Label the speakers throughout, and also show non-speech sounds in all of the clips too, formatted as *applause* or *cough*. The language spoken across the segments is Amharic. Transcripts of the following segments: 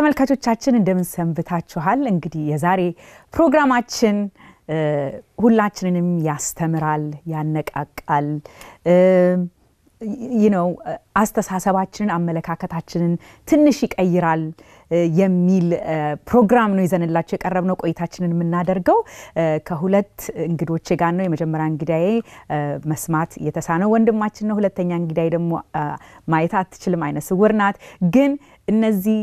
Speaker 1: ተመልካቾቻችን እንደምንሰንብታችኋል። እንግዲህ የዛሬ ፕሮግራማችን ሁላችንንም ያስተምራል፣ ያነቃቃል ነው አስተሳሰባችንን፣ አመለካከታችንን ትንሽ ይቀይራል የሚል ፕሮግራም ነው ይዘንላቸው የቀረብነው። ቆይታችንን የምናደርገው ከሁለት እንግዶቼ ጋር ነው። የመጀመሪያ እንግዳዬ መስማት የተሳነው ወንድማችን ነው። ሁለተኛ እንግዳዬ ደግሞ ማየት አትችልም አይነ ስውር ናት። ግን እነዚህ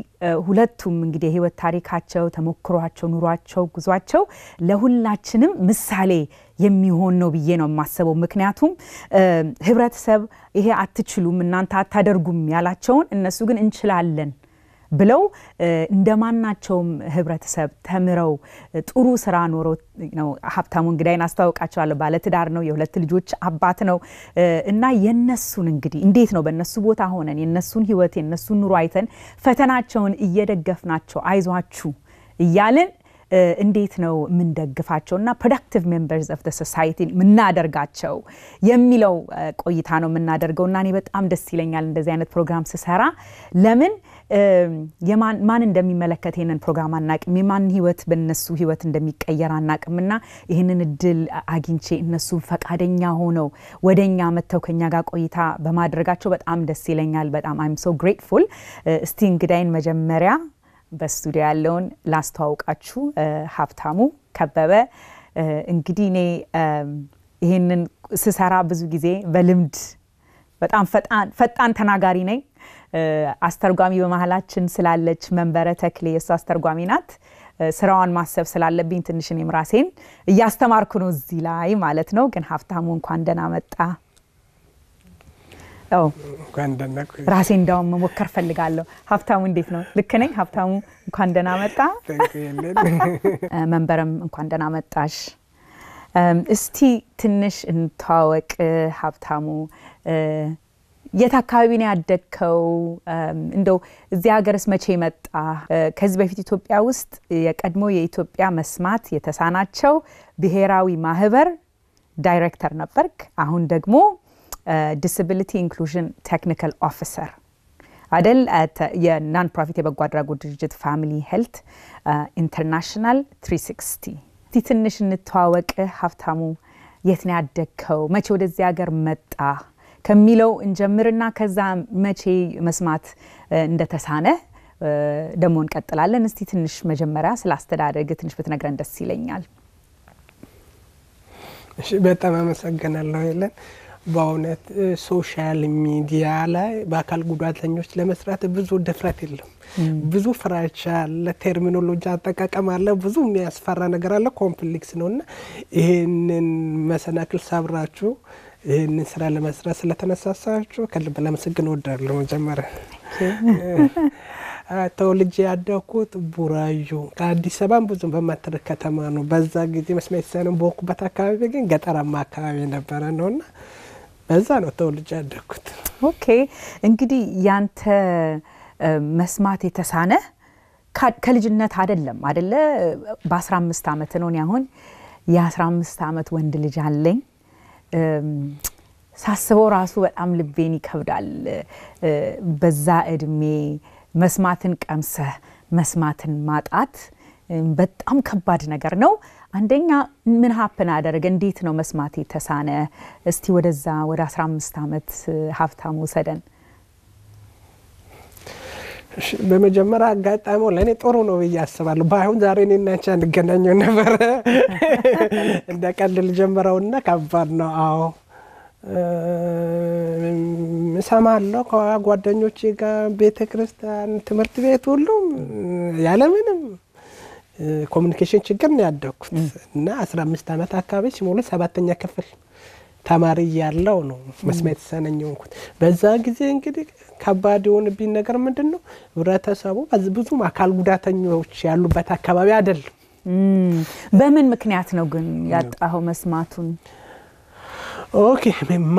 Speaker 1: ሁለቱም እንግዲህ የህይወት ታሪካቸው፣ ተሞክሯቸው፣ ኑሯቸው፣ ጉዟቸው ለሁላችንም ምሳሌ የሚሆን ነው ብዬ ነው የማስበው። ምክንያቱም ህብረተሰብ ይሄ አትችሉም እናንተ አታደርጉም ያላቸውን እነሱ ግን እንችላለን ብለው እንደማናቸውም ህብረተሰብ ተምረው ጥሩ ስራ ኖሮ ነው። ሀብታሙ እንግዳይን አስተዋውቃቸዋለሁ። ባለትዳር ነው፣ የሁለት ልጆች አባት ነው እና የነሱን እንግዲህ እንዴት ነው በእነሱ ቦታ ሆነን የነሱን ህይወት የነሱን ኑሮ አይተን ፈተናቸውን እየደገፍናቸው አይዟችሁ እያልን እንዴት ነው የምንደግፋቸው እና ፕሮዳክቲቭ ሜምበርስ ኦፍ ሶሳይቲ የምናደርጋቸው የሚለው ቆይታ ነው የምናደርገው እና እኔ በጣም ደስ ይለኛል እንደዚህ አይነት ፕሮግራም ስሰራ ለምን ማን እንደሚመለከት ይህንን ፕሮግራም አናቅም። የማን ህይወት በነሱ ህይወት እንደሚቀየር አናቅም እና ይህንን እድል አግኝቼ እነሱ ፈቃደኛ ሆነው ወደ እኛ መጥተው ከኛ ጋር ቆይታ በማድረጋቸው በጣም ደስ ይለኛል። በጣም አይም ሶ ግሬትፉል። እስቲ እንግዳይን መጀመሪያ በስቱዲዮ ያለውን ላስተዋውቃችሁ። ሀብታሙ ከበበ እንግዲህ እኔ ይህንን ስሰራ ብዙ ጊዜ በልምድ በጣም ፈጣን ተናጋሪ ነኝ አስተርጓሚ በመሀላችን ስላለች መንበረ ተክሌ የእሱ አስተርጓሚ ናት። ስራዋን ማሰብ ስላለብኝ ትንሽ እኔም ራሴን እያስተማርኩ ነው እዚህ ላይ ማለት ነው። ግን ሀብታሙ እንኳን ደህና መጣ። ራሴ እንዳውም መሞከር ፈልጋለሁ። ሀብታሙ እንዴት ነው? ልክ ነኝ? ሀብታሙ እንኳን ደህና መጣ። መንበረም እንኳን ደህና መጣሽ። እስቲ ትንሽ እንተዋወቅ ሀብታሙ የት አካባቢ ነው ያደግከው? እንደው እዚህ ሀገርስ መቼ መጣ? ከዚህ በፊት ኢትዮጵያ ውስጥ የቀድሞ የኢትዮጵያ መስማት የተሳናቸው ብሔራዊ ማህበር ዳይሬክተር ነበርክ። አሁን ደግሞ ዲስብሊቲ ኢንክሉዥን ቴክኒካል ኦፊሰር አደል? የናን ፕሮፊት የበጎ አድራጎት ድርጅት ፋሚሊ ሄልት ኢንተርናሽናል 360 እስቲ ትንሽ እንተዋወቅ ሀብታሙ። የት ነው ያደግከው? መቼ ወደዚህ ሀገር መጣ? ከሚለው እንጀምርና ከዛ መቼ መስማት እንደተሳነ ደግሞ እንቀጥላለን። እስቲ ትንሽ መጀመሪያ ስለ አስተዳደግ ትንሽ ብትነግረን ደስ ይለኛል።
Speaker 2: እሺ፣ በጣም አመሰግናለሁ የለን በእውነት ሶሻል ሚዲያ ላይ በአካል ጉዳተኞች ለመስራት ብዙ ድፍረት የለም። ብዙ ፍራቻ አለ፣ ቴርሚኖሎጂ አጠቃቀም አለ፣ ብዙ የሚያስፈራ ነገር አለ፣ ኮምፕሊክስ ነው እና ይህንን መሰናክል ሰብራችሁ ይህንን ስራ ለመስራት ስለተነሳሳችሁ ከልብ ለመስግን ወዳለ መጀመር ተወልጄ ያደኩት ቡራዩ ከአዲስ አበባን ብዙም በማትርቅ ከተማ ነው። በዛ ጊዜ መስማት ሳይሆን በወኩበት አካባቢ ግን ገጠራማ አካባቢ ነበረ ነው እና በዛ ነው ተወልጄ ያደግኩት።
Speaker 1: ኦኬ እንግዲህ ያንተ መስማት የተሳነ ከልጅነት አይደለም አደለ? በ15 ዓመት ነው። እኔ አሁን የ15 ዓመት ወንድ ልጅ አለኝ። ሳስበው ራሱ በጣም ልቤን ይከብዳል። በዛ እድሜ መስማትን ቀምሰህ መስማትን ማጣት በጣም ከባድ ነገር ነው። አንደኛ ምን ሀፕን አደረገ? እንዴት ነው መስማት የተሳነ? እስቲ ወደዛ ወደ 15 ዓመት
Speaker 2: ሀብታሙ ውሰደን። በመጀመሪያ አጋጣሚው ለእኔ ጥሩ ነው ብዬ አስባለሁ። በአሁን ዛሬ እኔና አንቺ እንገናኘው ነበረ *laughs* እንደ ቀልድ ልጀምረውና ከባድ ነው። አዎ እሰማለሁ ከጓደኞቼ ጋር ቤተ ክርስቲያን፣ ትምህርት ቤት ሁሉም ያለምንም ኮሚኒኬሽን ችግር ነው ያደግኩት እና አስራ አምስት አመት አካባቢ ሲሞሉ ሰባተኛ ክፍል ተማሪ ያለው ነው መስማት የተሰነኝ ሆንኩት። በዛ ጊዜ እንግዲህ ከባድ የሆንብኝ ነገር ምንድን ነው፣ ህብረተሰቡ ብዙም አካል ጉዳተኞች ያሉበት አካባቢ አይደለም። በምን ምክንያት ነው ግን ያጣኸው መስማቱን? ኦኬ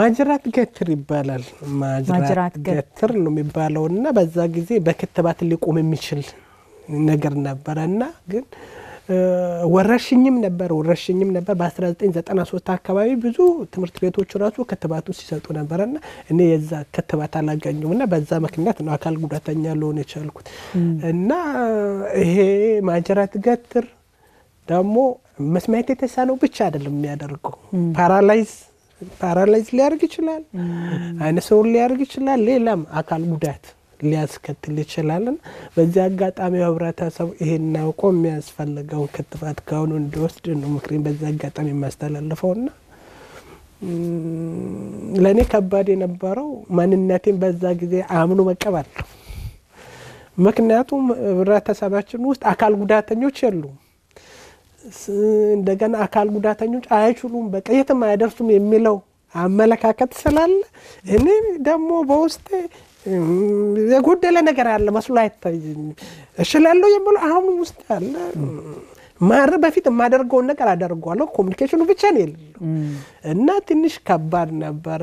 Speaker 2: ማጅራት ገትር ይባላል። ማጅራት ገትር ነው የሚባለው እና በዛ ጊዜ በክትባት ሊቆም የሚችል ነገር ነበረ እና ግን ወረርሽኝም ነበር ወረርሽኝም ነበር። በ1993 አካባቢ ብዙ ትምህርት ቤቶች ራሱ ክትባቱ ሲሰጡ ነበረና እኔ የዛ ክትባት አላገኙም እና በዛ ምክንያት ነው አካል ጉዳተኛ ልሆን የቻልኩት እና ይሄ ማጀራት ገትር ደግሞ መስማት የተሳነው ብቻ አይደለም የሚያደርገው ፓራላይዝ ፓራላይዝ ሊያደርግ ይችላል፣ አይነ ሰውን ሊያደርግ ይችላል፣ ሌላም አካል ጉዳት ሊያስከትል ይችላልና በዚህ አጋጣሚ ህብረተሰቡ ይሄን አውቆ የሚያስፈልገውን ክትባት ከሆኑ እንዲወስድ ነው ምክሬን በዚህ አጋጣሚ የማስተላልፈውና ለእኔ ከባድ የነበረው ማንነቴን በዛ ጊዜ አምኑ መቀበል ምክንያቱም ህብረተሰባችን ውስጥ አካል ጉዳተኞች የሉም። እንደገና አካል ጉዳተኞች አይችሉም፣ በቃ የትም አይደርሱም የሚለው አመለካከት ስላለ እኔ ደግሞ በውስጤ የጎደለ ነገር አለ መስሎ አይታይም። እችላለሁ የምለው አሁን ውስጥ ያለ ማር በፊት የማደርገውን ነገር አደርጓለሁ። ኮሚኒኬሽኑ ብቻ ነው የሌለው እና ትንሽ ከባድ ነበረ።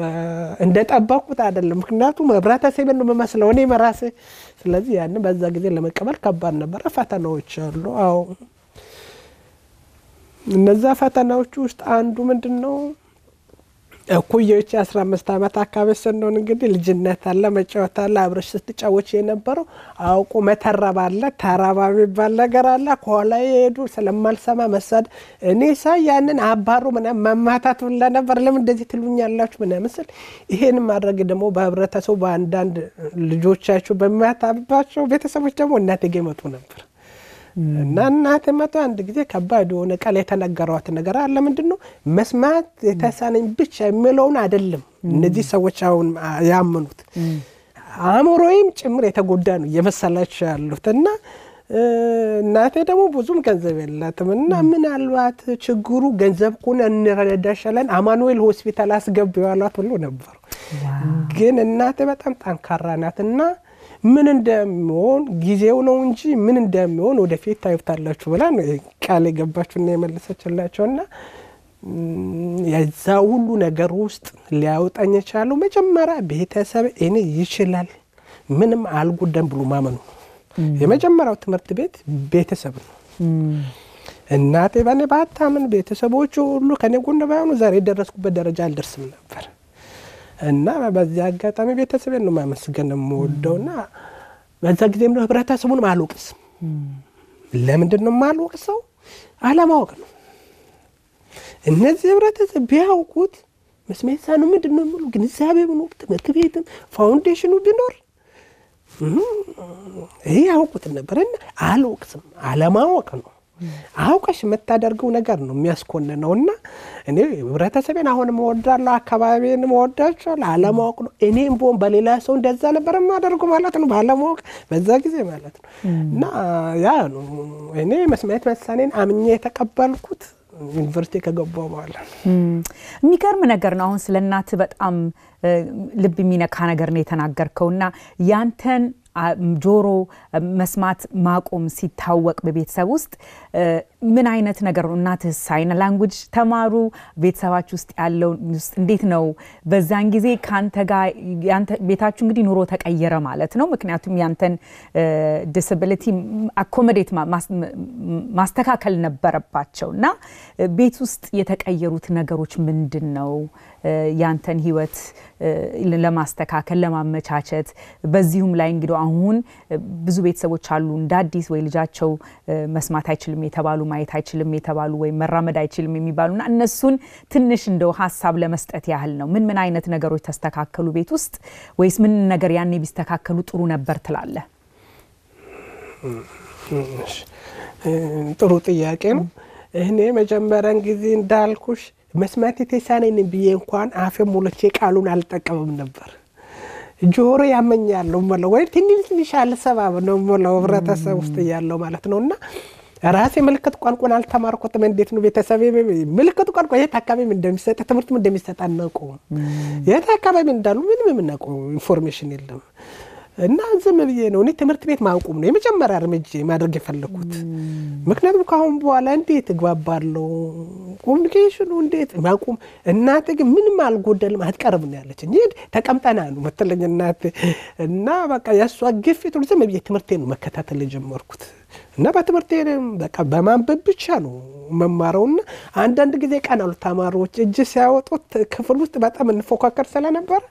Speaker 2: እንደጠበኩት አይደለም፣ ምክንያቱም ህብረተሰብን ነው የምመስለው እኔ መራሴ። ስለዚህ ያን በዛ ጊዜ ለመቀበል ከባድ ነበረ። ፈተናዎች አሉ። አዎ እነዛ ፈተናዎች ውስጥ አንዱ ምንድን ነው እኩዮች የአስራ አምስት ዓመት አካባቢ ስንሆን እንግዲህ ልጅነት አለ፣ መጫወት አለ፣ አብረሽ ስትጫወች የነበረው አውቁ መተረብ አለ፣ ተረባ የሚባል ነገር አለ። ከኋላ የሄዱ ስለማልሰማ መሳድ እኔ ሳ ያንን አባሩ ምናምን መማታት ሁላ ነበር። ለምን እንደዚህ ትሉኛላችሁ ምናምን ስል ይሄን ማድረግ ደግሞ በህብረተሰቡ በአንዳንድ ልጆቻቸው በሚያታባቸው ቤተሰቦች ደግሞ እናቴ ጌመጡ ነበር። እና እናት መቶ አንድ ጊዜ ከባድ የሆነ ቃል የተነገሯት ነገር አለ። ምንድን ነው መስማት የተሳነኝ ብቻ የሚለውን አይደለም እነዚህ ሰዎች አሁን ያመኑት አእምሮዬም ጭምር የተጎዳ ነው እየመሰላቸው ያሉት እና እናቴ ደግሞ ብዙም ገንዘብ የላትም እና ምናልባት ችግሩ ገንዘብ ከሆነ እንረዳሻለን አማኑኤል ሆስፒታል አስገብ ዋሏት ብሎ ነበሩ። ግን እናቴ በጣም ጠንካራ ናት እና ምን እንደሚሆን ጊዜው ነው እንጂ ምን እንደሚሆን ወደፊት ታዩታላችሁ ብላ ቃል የገባችሁና የመለሰችላቸውና የዛ ሁሉ ነገር ውስጥ ሊያወጣኝ የቻለው መጀመሪያ ቤተሰብ እኔ ይችላል ምንም አልጎዳም ብሎ ማመኑ። የመጀመሪያው ትምህርት ቤት ቤተሰብ ነው። እናቴ በእኔ ባታምን፣ ቤተሰቦቹ ሁሉ ከኔ ጎን ባይሆኑ ዛሬ የደረስኩበት ደረጃ አልደርስም ነበር። እና በዚህ አጋጣሚ ቤተሰብ ነው ማመስገን የምወደው። ና በዛ ጊዜም ነው ህብረተሰቡን ማልወቅስ። ለምንድን ነው ሰው አለማወቅ ነው። እነዚህ ህብረተሰብ ቢያውቁት መስሜሳ ነው ምንድን ነው የሚሉ ግንዛቤ ብኖር ትምህርት ቤትም ፋውንዴሽኑ ቢኖር ይህ ያውቁት ነበር። እና አልወቅስም፣ አለማወቅ ነው። አውቀሽ የምታደርገው ነገር ነው የሚያስኮንነው እና እኔ ህብረተሰቤን አሁንም እወዳለሁ፣ አካባቢን እወዳቸዋለሁ። አለማወቅ ነው። እኔም ብሆን በሌላ ሰው እንደዛ ነበር የማደርጉ ማለት ነው፣ ባለማወቅ በዛ ጊዜ ማለት ነው። እና ያ ነው እኔ መስማየት መሳኔን አምኜ የተቀበልኩት ዩኒቨርሲቲ ከገባሁ በኋላ።
Speaker 1: የሚገርም ነገር ነው። አሁን ስለ እናት በጣም ልብ የሚነካ ነገር ነው የተናገርከው እና ያንተን ጆሮ መስማት ማቆም ሲታወቅ በቤተሰብ ውስጥ ምን አይነት ነገር ነው? እናትህ ሳይን ላንጉጅ ተማሩ። ቤተሰባች ውስጥ ያለው እንዴት ነው? በዛን ጊዜ ከአንተ ጋር ቤታችሁ እንግዲህ ኑሮ ተቀየረ ማለት ነው። ምክንያቱም ያንተን ዲስብሊቲ አኮመዴት ማስተካከል ነበረባቸው እና ቤት ውስጥ የተቀየሩት ነገሮች ምንድን ነው? ያንተን ህይወት ለማስተካከል ለማመቻቸት፣ በዚሁም ላይ እንግዲ አሁን ብዙ ቤተሰቦች አሉ እንደ አዲስ ወይ ልጃቸው መስማት አይችልም የተባሉ ሙሉ ማየት አይችልም የተባሉ ወይም መራመድ አይችልም የሚባሉና እነሱን ትንሽ እንደው ሀሳብ ለመስጠት ያህል ነው። ምን ምን አይነት ነገሮች ተስተካከሉ ቤት ውስጥ ወይስ ምን ነገር ያኔ ቢስተካከሉ ጥሩ ነበር ትላለ?
Speaker 2: ጥሩ ጥያቄ ነው። እኔ መጀመሪያን ጊዜ እንዳልኩሽ መስማት የተሳነኝ ብዬ እንኳን አፌ ሞልቼ ቃሉን አልጠቀምም ነበር። ጆሮ ያመኛለሁ ምለው ወይ ትንሽ ትንሽ አልሰባብ ነው ምለው ህብረተሰብ ውስጥ እያለው ማለት ነው እና ራሴ ምልክት ቋንቋን አልተማርኩትም። እንዴት ነው ቤተሰብ ምልክት ቋንቋ የት አካባቢ እንደሚሰጥ ትምህርትም እንደሚሰጥ አናውቀውም። የት አካባቢ እንዳሉ ምንም የምናውቀው ኢንፎርሜሽን የለም። እና ዝም ብዬ ነው እኔ ትምህርት ቤት ማቆም ነው የመጀመሪያ እርምጃ ማድረግ የፈለግኩት። ምክንያቱም ከአሁን በኋላ እንዴት እግባባለሁ? ኮሚኒኬሽኑ እንዴት ማቆም። እናቴ ግን ምንም አልጎደልም አትቀርብ ነው ያለች። ሄድ ተቀምጠና ነው መተለኝ እናቴ እና በቃ የእሷ ግፊት ዝም ብዬ ትምህርቴ ነው መከታተል የጀመርኩት እና በትምህርቴ በቃ በማንበብ ብቻ ነው መማረውና አንዳንድ ጊዜ ቀናሉ ተማሪዎች እጅ ሲያወጡት ክፍል ውስጥ በጣም እንፎካከር ስለነበረ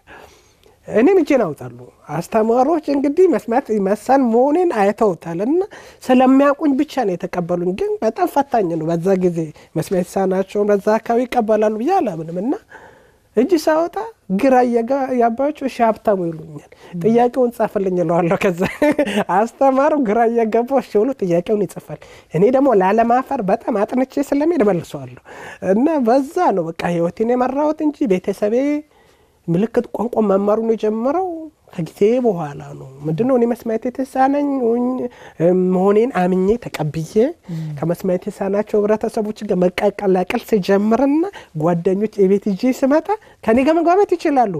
Speaker 2: እኔም እጄን አውጣለሁ። አስተማሪዎች እንግዲህ መስማት መሳን መሆኔን አይተውታል እና ስለሚያውቁኝ ብቻ ነው የተቀበሉኝ። ግን በጣም ፈታኝ ነው። በዛ ጊዜ መስማት የተሳናቸውን በዛ አካባቢ ይቀበላሉ ብዬ አላምንም እና እጅ ሳወጣ ግራ ያባቸው እሺ ሀብታሙ ይሉኛል። ጥያቄውን ጻፍልኝ እለዋለሁ። ከዛ አስተማሩ ግራ እየገባው እሺ ብሎ ጥያቄውን ይጽፋል። እኔ ደግሞ ላለማፈር በጣም አጥንቼ ስለሚሄድ መልሰዋለሁ እና በዛ ነው በቃ ህይወቴን የመራሁት እንጂ ቤተሰቤ ምልክት ቋንቋ መማሩ ነው የጀመረው ከጊዜ በኋላ ነው። ምንድ ነው እኔ መስማየት የተሳነኝ መሆኔን አምኜ ተቀብዬ ከመስማየት የተሳናቸው ህብረተሰቦች ጋር መቀላቀል ስጀምርና ጓደኞች የቤት ይዤ ስመጣ ከኔ ጋር መግባባት ይችላሉ፣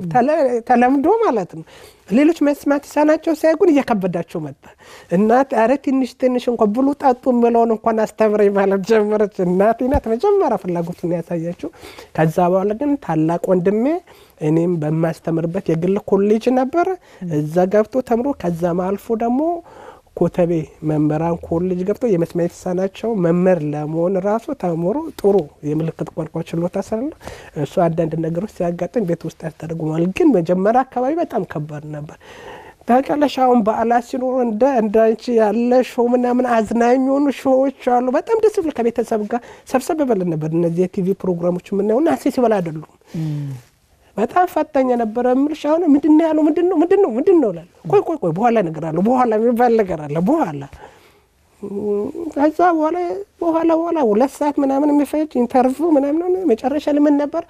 Speaker 2: ተለምዶ ማለት ነው። ሌሎች መስማት ይሳናቸው ሳይሆን እየከበዳቸው መጣ። እናት ኧረ ትንሽ ትንሽ እንኳ ብሉ ጠጡ የምለውን እንኳን አስተምረኝ ማለት ጀመረች። እናቴ ናት መጀመሪያ ፍላጎቱን ያሳያችው። ከዛ በኋላ ግን ታላቅ ወንድሜ እኔም በማስተምርበት የግል ኮሌጅ ነበረ፣ እዛ ገብቶ ተምሮ ከዛም አልፎ ደግሞ ኮተቤ መምህራን ኮሌጅ ገብተው የመስማት የተሳናቸው መምህር ለመሆን ራሱ ተምሮ ጥሩ የምልክት ቋንቋ ችሎታ ስላለ እሱ አንዳንድ ነገሮች ሲያጋጥም ቤት ውስጥ ያስተደጉማል። ግን መጀመሪያ አካባቢ በጣም ከባድ ነበር። ታውቂያለሽ፣ አሁን በዓላት ሲኖሩ እንደ እንዳንቺ ያለ ሾው ምናምን አዝናኝ የሆኑ ሾዎች አሉ። በጣም ደስ ብል ከቤተሰብ ጋር ሰብሰብ ብለን ነበር። እነዚህ የቲቪ ፕሮግራሞች የምናየውና አሴሲበል አይደሉም። በጣም ፈታኝ የነበረ ምልሽ አሁን ምንድን ነው ያለው? ምንድን ነው ምንድን ነው ምንድን ነው እላለሁ። ቆይ ቆይ ቆይ በኋላ እነግራለሁ፣ በኋላ የሚባል ነገር አለ። በኋላ ከዛ በኋላ በኋላ በኋላ ሁለት ሰዓት ምናምን የሚፈጅ ኢንተርቪው ምናምን መጨረሻ ልምን ነበር።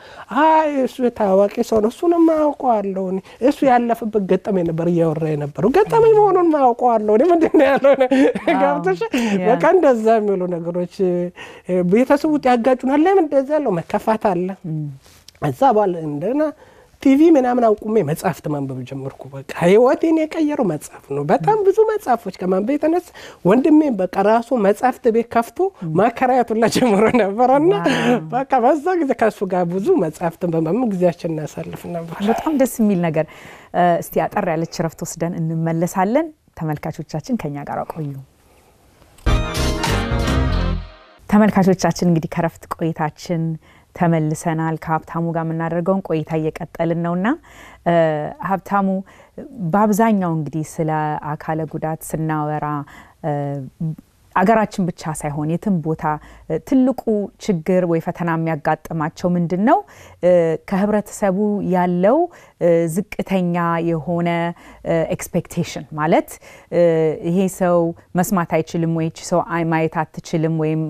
Speaker 2: አይ እሱ ታዋቂ ሰው ነው፣ እሱን ማውቀዋለሁ፣ እሱ ያለፈበት ገጠመኝ ነበር እያወራ የነበረው ገጠመኝ መሆኑን ማውቀዋለሁ። ምንድን ነው ያለው ጋብቶሽ በቃ እንደዛ የሚሉ ነገሮች ቤተሰቡ ውጥ ያጋጩናል። ለምን እንደዛ ያለው መከፋት አለ እዛ በኋላ እንደገና ቲቪ ምናምን አቁሜ መጽሐፍት ማንበብ ጀመርኩ። በቃ ህይወቴን የቀየረው መጽሐፍ ነው። በጣም ብዙ መጽሐፎች ከማንበብ የተነሳ ወንድሜ በቃ ራሱ መጽሐፍት ቤት ከፍቶ ማከራያቱላ ጀምሮ ነበረና በቃ በዛ ጊዜ ከሱ ጋር ብዙ መጽሐፍትን በማንበብ ጊዜያችን እናሳልፍ ነበር። በጣም ደስ የሚል ነገር።
Speaker 1: እስቲ አጠር ያለች ረፍት ወስደን እንመለሳለን። ተመልካቾቻችን ከኛ ጋር ቆዩ። ተመልካቾቻችን እንግዲህ ከረፍት ቆይታችን ተመልሰናል። ከሀብታሙ ጋር የምናደርገውን ቆይታ እየቀጠልን ነውና ሀብታሙ በአብዛኛው እንግዲህ ስለ አካለ ጉዳት ስናወራ አገራችን ብቻ ሳይሆን የትም ቦታ ትልቁ ችግር ወይ ፈተና የሚያጋጥማቸው ምንድን ነው? ከህብረተሰቡ ያለው ዝቅተኛ የሆነ ኤክስፔክቴሽን ማለት ይሄ ሰው መስማት አይችልም ወይ ሰው ማየት አትችልም ወይም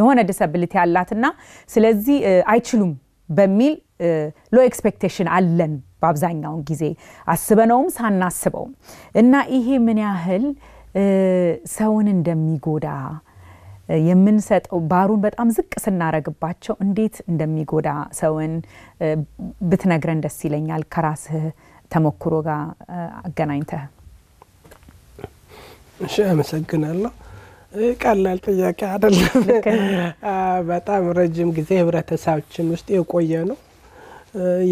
Speaker 1: የሆነ ዲሰብሊቲ አላትና ስለዚህ አይችሉም በሚል ሎ ኤክስፔክቴሽን አለን በአብዛኛውን ጊዜ አስበነውም ሳናስበውም እና ይሄ ምን ያህል ሰውን እንደሚጎዳ የምንሰጠው ባሩን በጣም ዝቅ ስናረግባቸው እንዴት እንደሚጎዳ ሰውን ብትነግረን ደስ ይለኛል። ከራስህ ተሞክሮ ጋር አገናኝተህ።
Speaker 2: እሺ፣ አመሰግናለሁ። ቀላል ጥያቄ አደለም። በጣም ረጅም ጊዜ ህብረተሰባችን ውስጥ የቆየ ነው።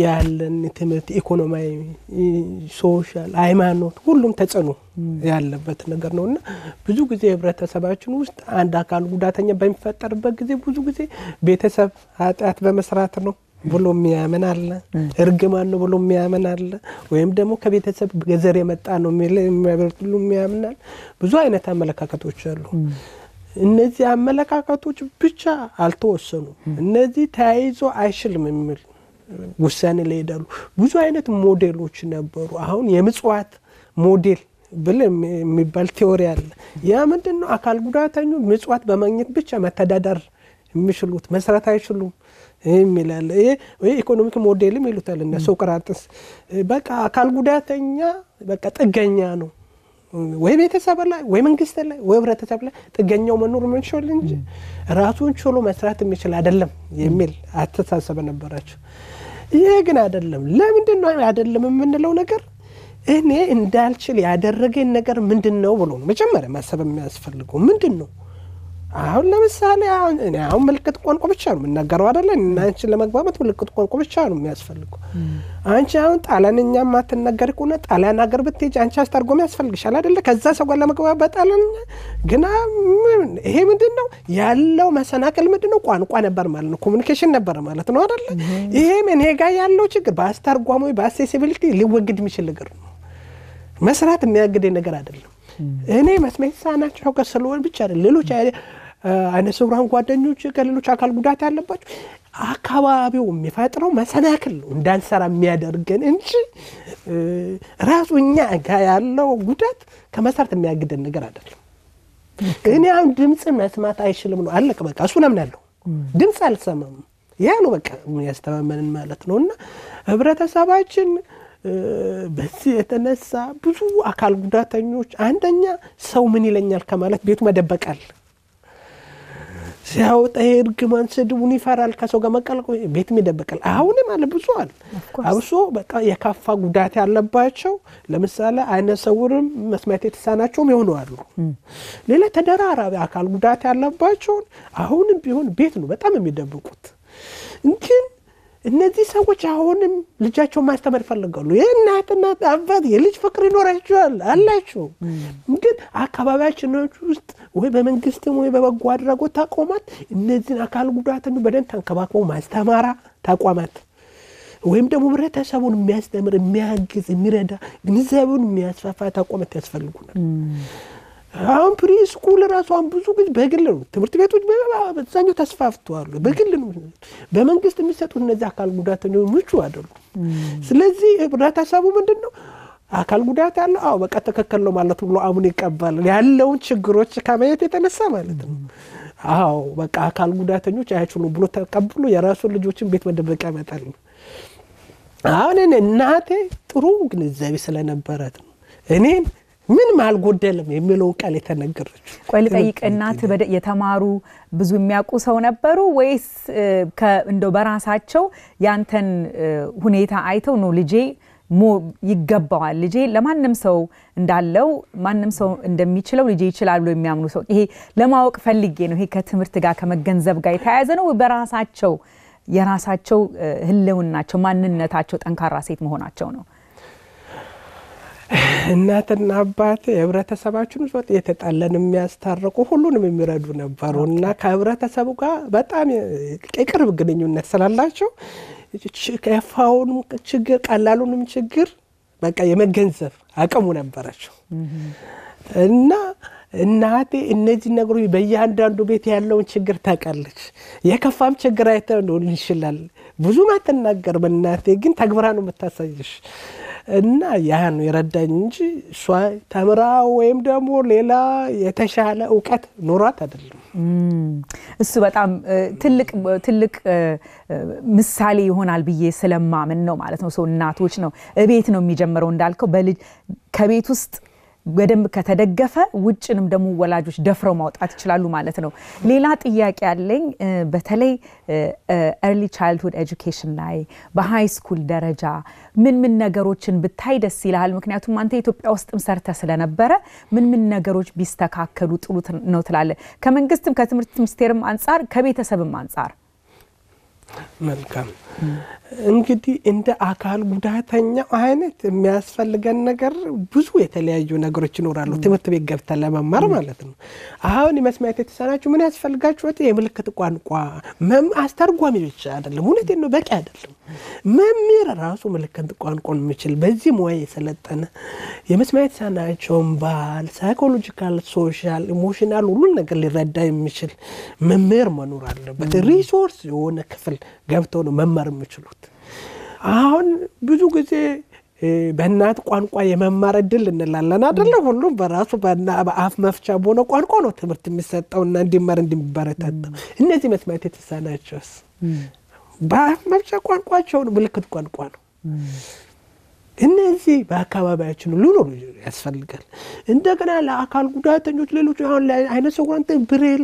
Speaker 2: ያለን ትምህርት፣ ኢኮኖሚያዊ፣ ሶሻል፣ ሃይማኖት ሁሉም ተጽዕኖ ያለበት ነገር ነው እና ብዙ ጊዜ ህብረተሰባችን ውስጥ አንድ አካል ጉዳተኛ በሚፈጠርበት ጊዜ ብዙ ጊዜ ቤተሰብ ኃጢአት በመስራት ነው ብሎ የሚያምን አለ፣ እርግማን ነው ብሎ የሚያምን አለ፣ ወይም ደግሞ ከቤተሰብ ገዘር የመጣ ነው የሚያበርሉ የሚያምናል። ብዙ አይነት አመለካከቶች አሉ። እነዚህ አመለካከቶች ብቻ አልተወሰኑ እነዚህ ተያይዞ አይችልም የሚል ውሳኔ ላይ ሄዳሉ ብዙ አይነት ሞዴሎች ነበሩ። አሁን የምጽዋት ሞዴል ብለ የሚባል ቴዎሪ አለ። ያ ምንድን ነው? አካል ጉዳተኞች ምጽዋት በማግኘት ብቻ መተዳደር የሚችሉት መስራት አይችሉም የሚላል። ይሄ ኢኮኖሚክ ሞዴልም ይሉታል እነ ሶቅራጥስ። በቃ አካል ጉዳተኛ በቃ ጥገኛ ነው ወይ ቤተሰብ ላይ ወይ መንግስት ላይ ወይ ህብረተሰብ ላይ ጥገኛው መኖር የሚችል እንጂ ራሱን ችሎ መስራት የሚችል አይደለም የሚል አስተሳሰብ ነበራቸው። ይሄ ግን አይደለም። ለምንድን ነው አይደለም የምንለው ነገር? እኔ እንዳልችል ያደረገኝ ነገር ምንድን ነው ብሎ ነው መጀመሪያ ማሰብ የሚያስፈልገው ምንድን ነው አሁን ለምሳሌ አሁን እኔ አሁን ምልክት ቋንቋ ብቻ ነው የምናገረው አደለ አንቺን ለመግባባት ምልክት ቋንቋ ብቻ ነው የሚያስፈልጉ አንቺ አሁን ጣሊያንኛ ማትነገር ከሆነ ጣሊያን ሀገር ብትሄጅ አንቺ አስተርጓሚ ያስፈልግሻል አደለ ከዛ ሰው ጋር ለመግባባት ጣሊያንኛ ግና ይሄ ምንድን ነው ያለው መሰናክል ምንድን ነው? ቋንቋ ነበር ማለት ነው፣ ኮሚኒኬሽን ነበር ማለት ነው አደለ ይሄም እኔ ጋር ያለው ችግር በአስተርጓሚ በአሴሲቢሊቲ ሊወግድ የሚችል ነገር ነው። መስራት የሚያግደኝ ነገር አደለም እኔ መስማት የተሳናቸው ጋር ብቻ ሌሎች አይነ ስውራን ጓደኞች ከሌሎች አካል ጉዳት ያለባቸው አካባቢው የሚፈጥረው መሰናክል ነው እንዳንሰራ የሚያደርገን እንጂ ራሱ እኛ ጋ ያለው ጉዳት ከመሰረት የሚያግደን ነገር አይደለም። እኔ አሁን ድምፅ መስማት አይችልም ነው አለቅ በቃ እሱ እሱን ያለው ድምፅ አልሰማም ያ ነው በቃ ያስተማመንን ማለት ነው። እና ህብረተሰባችን በዚህ የተነሳ ብዙ አካል ጉዳተኞች አንደኛ ሰው ምን ይለኛል ከማለት ቤቱ መደበቃል ሲያወጣ ይሄ እርግማን ስድቡን ይፈራል። ከሰው ጋር መቀላቀ ቤትም ይደበቃል። አሁንም አለ ብዙ አለ። አብሶ በቃ የካፋ ጉዳት ያለባቸው ለምሳሌ አይነ ሰውርም መስማት የተሳናቸውም የሆኑ አሉ። ሌላ ተደራራቢ አካል ጉዳት ያለባቸውን አሁንም ቢሆን ቤት ነው በጣም የሚደብቁት እንግን እነዚህ ሰዎች አሁንም ልጃቸውን ማስተማር ይፈልጋሉ። የእናትና አባት የልጅ ፍቅር ይኖራቸዋል አላቸው። ግን አካባቢያችን ውስጥ ወይ በመንግስትም ወይ በበጎ አድራጎት ተቋማት እነዚህን አካል ጉዳተኞች በደንብ ተንከባክበው ማስተማራ ተቋማት ወይም ደግሞ ህብረተሰቡን የሚያስተምር የሚያግዝ፣ የሚረዳ ግንዛቤውን የሚያስፋፋ ተቋማት ያስፈልጉናል። አሁን ፕሪስኩል ራሱ አሁን ብዙ ጊዜ በግል ነው። ትምህርት ቤቶች በአብዛኛው ተስፋፍተዋል። በግል ነው። በመንግስት የሚሰጡት እነዚህ አካል ጉዳተኞች ምቹ አይደሉም። ስለዚህ ሀሳቡ ምንድን ነው አካል ጉዳት ያለው አዎ በቃ ትክክል ነው ማለት ብሎ አሁን ይቀበላል ያለውን ችግሮች ከማየት የተነሳ ማለት ነው። አዎ በቃ አካል ጉዳተኞች አይችሉም ብሎ ተቀብሎ የራሱን ልጆችን ቤት መደበቂያ ያመጣል። ነው። አሁን እናቴ ጥሩ ግንዛቤ ስለነበረት ነው እኔን ምንም አልጎደልም የሚለው ቃል የተነገረች
Speaker 1: ቆይ ልጠይቅ፣ እናት የተማሩ ብዙ የሚያውቁ ሰው ነበሩ ወይስ እንደ በራሳቸው ያንተን ሁኔታ አይተው ነው ልጄ ሞ ይገባዋል ልጄ ለማንም ሰው እንዳለው ማንም ሰው እንደሚችለው ልጄ ይችላል ብሎ የሚያምኑ ሰው ይሄ ለማወቅ ፈልጌ ነው። ይሄ ከትምህርት ጋር ከመገንዘብ ጋር የተያያዘ ነው በራሳቸው የራሳቸው ህልውናቸው፣ ማንነታቸው ጠንካራ ሴት መሆናቸው ነው።
Speaker 2: እናትና አባት የህብረተሰባችን ውስጥ የተጣለን የሚያስታርቁ ሁሉንም የሚረዱ ነበሩ እና ከህብረተሰቡ ጋር በጣም የቅርብ ግንኙነት ስላላቸው ከፋውን ችግር ቀላሉንም ችግር በቃ የመገንዘብ አቅሙ ነበረቸው። እና እናቴ እነዚህ ነገሮች በእያንዳንዱ ቤት ያለውን ችግር ታውቃለች። የከፋም ችግር አይተ ይችላል ብዙ ማትናገር እናቴ ግን ተግብራ ነው የምታሳይሽ። እና ያ ነው የረዳኝ እንጂ እሷ ተምራ ወይም ደግሞ ሌላ የተሻለ እውቀት ኖሯት አይደለም። እሱ በጣም ትልቅ
Speaker 1: ምሳሌ ይሆናል ብዬ ስለማምን ነው ማለት ነው። ሰው እናቶች ነው እቤት ነው የሚጀምረው እንዳልከው በልጅ ከቤት ውስጥ በደንብ ከተደገፈ ውጭንም ደግሞ ወላጆች ደፍረው ማውጣት ይችላሉ ማለት ነው። ሌላ ጥያቄ ያለኝ በተለይ ኤርሊ ቻይልድሁድ ኤጁኬሽን ላይ በሃይ ስኩል ደረጃ ምን ምን ነገሮችን ብታይ ደስ ይልሃል? ምክንያቱም አንተ ኢትዮጵያ ውስጥም ሰርተ ስለነበረ ምን ምን ነገሮች ቢስተካከሉ ጥሩ ነው ትላለ? ከመንግስትም ከትምህርት ሚኒስቴርም አንጻር ከቤተሰብም አንጻር
Speaker 2: መልካም እንግዲህ እንደ አካል ጉዳተኛው አይነት የሚያስፈልገን ነገር ብዙ የተለያዩ ነገሮች ይኖራሉ። ትምህርት ቤት ገብተን ለመማር ማለት ነው። አሁን መስማት የተሳናችሁ ምን ያስፈልጋችሁ? የምልክት ቋንቋ አስተርጓሚ ብቻ አይደለም። እውነት ነው፣ በቂ አይደለም። መምህር ራሱ ምልክት ቋንቋን የሚችል በዚህ ሙያ የሰለጠነ የመስማት የተሳናቸውን ባህል፣ ሳይኮሎጂካል፣ ሶሻል፣ ኢሞሽናል ሁሉን ነገር ሊረዳ የሚችል መምህር መኖር አለበት። ሪሶርስ የሆነ ክፍል ገብተው ነው መማር የሚችሉት። አሁን ብዙ ጊዜ በእናት ቋንቋ የመማር እድል እንላለን አደለ? ሁሉም በራሱ በአፍ መፍቻ በሆነ ቋንቋ ነው ትምህርት የሚሰጠው እና እንዲማር እንዲበረታታ። እነዚህ መስማት የተሳናቸውስ በአፍ መፍቻ ቋንቋቸውን ምልክት ቋንቋ ነው። እነዚህ በአካባቢያችን ሊኖሩ ያስፈልጋል። እንደገና ለአካል ጉዳተኞች ሌሎች አሁን አይነ ስውራን ብሬል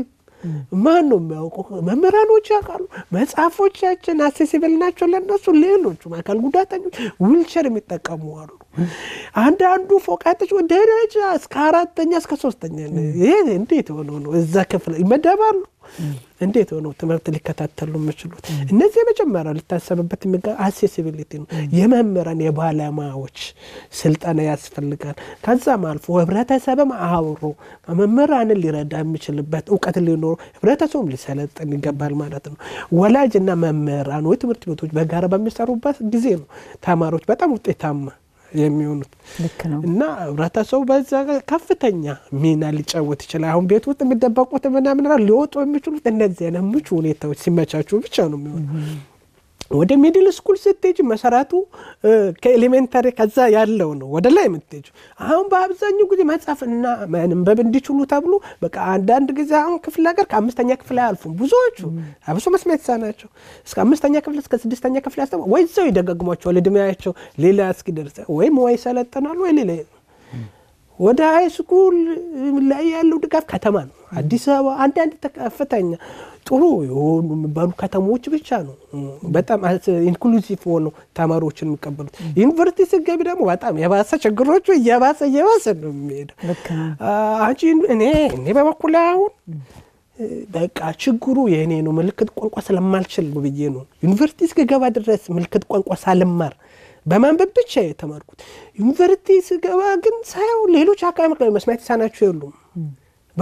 Speaker 2: ማን ነው የሚያውቁ? መምህራኖች ያውቃሉ። መጽሐፎቻችን አሴሲብል ናቸው ለነሱ። ሌሎቹም አካል ጉዳተኞች ዊልቸር የሚጠቀሙ አሉ። አንዳንዱ ፎቃተች ደረጃ እስከ አራተኛ እስከ ሶስተኛ ይሄ እንዴት የሆነው ነው? እዛ ክፍል ይመደባሉ። እንዴት ሆነው ትምህርት ሊከታተሉ የምችሉት እነዚህ የመጀመሪያ ልታሰብበት የሚጋ አሴሲቢሊቲ ነው። የመምህራን የባለሙያዎች ስልጠና ያስፈልጋል። ከዛም አልፎ ህብረተሰብም አብሮ መምህራንን ሊረዳ የሚችልበት እውቀት ሊኖሩ ህብረተሰቡም ሊሰለጥን ይገባል ማለት ነው። ወላጅና መምህራን ወይ ትምህርት ቤቶች በጋራ በሚሰሩበት ጊዜ ነው ተማሪዎች በጣም ውጤታማ የሚሆኑት እና ህብረተሰቡ በዛ ከፍተኛ ሚና ሊጫወት ይችላል። አሁን ቤት ውስጥ የሚደበቁት ምናምን ሊወጡ የሚችሉት እነዚህ አይነት ምቹ ሁኔታዎች ሲመቻቹ ብቻ ነው የሚሆኑ ወደ ሚድል ስኩል ስትጅ መሰረቱ ከኤሌሜንታሪ ከዛ ያለው ነው ወደ ላይ የምትሄጂ። አሁን በአብዛኛው ጊዜ መጻፍና መንበብ እንዲችሉ ተብሎ በቃ አንዳንድ ጊዜ አሁን ክፍል ሀገር ከአምስተኛ ክፍል አያልፉም ብዙዎቹ፣ አብሶ መስማት ሳናቸው እስከ አምስተኛ ክፍል እስከ ስድስተኛ ክፍል ያስተ ወይ እዛው ይደጋግሟቸዋል እድሜያቸው ሌላ እስኪደርስ ወይም ወይ ሰለጠናሉ ወይ ሌላ ወደ ሀይ ስኩል ላይ ያለው ድጋፍ ከተማ ነው። አዲስ አበባ አንዳንድ ተፈታኛ ጥሩ የሆኑ የሚባሉ ከተሞች ብቻ ነው በጣም ኢንክሉሲቭ ሆነው ተማሪዎችን የሚቀበሉት። ዩኒቨርሲቲ ስገቢ ደግሞ በጣም የባሰ ችግሮቹ እየባሰ እየባሰ ነው የሚሄደው። አንቺ እኔ እኔ በበኩል አሁን በቃ ችግሩ የእኔ ነው ምልክት ቋንቋ ስለማልችል ብዬ ነው ዩኒቨርሲቲ እስክገባ ድረስ ምልክት ቋንቋ ሳልማር በማንበብ ብቻ የተማርኩት። ዩኒቨርሲቲ ስገባ ግን ሳየው ሌሎች አካባቢ መስማት የተሳናቸው የሉም።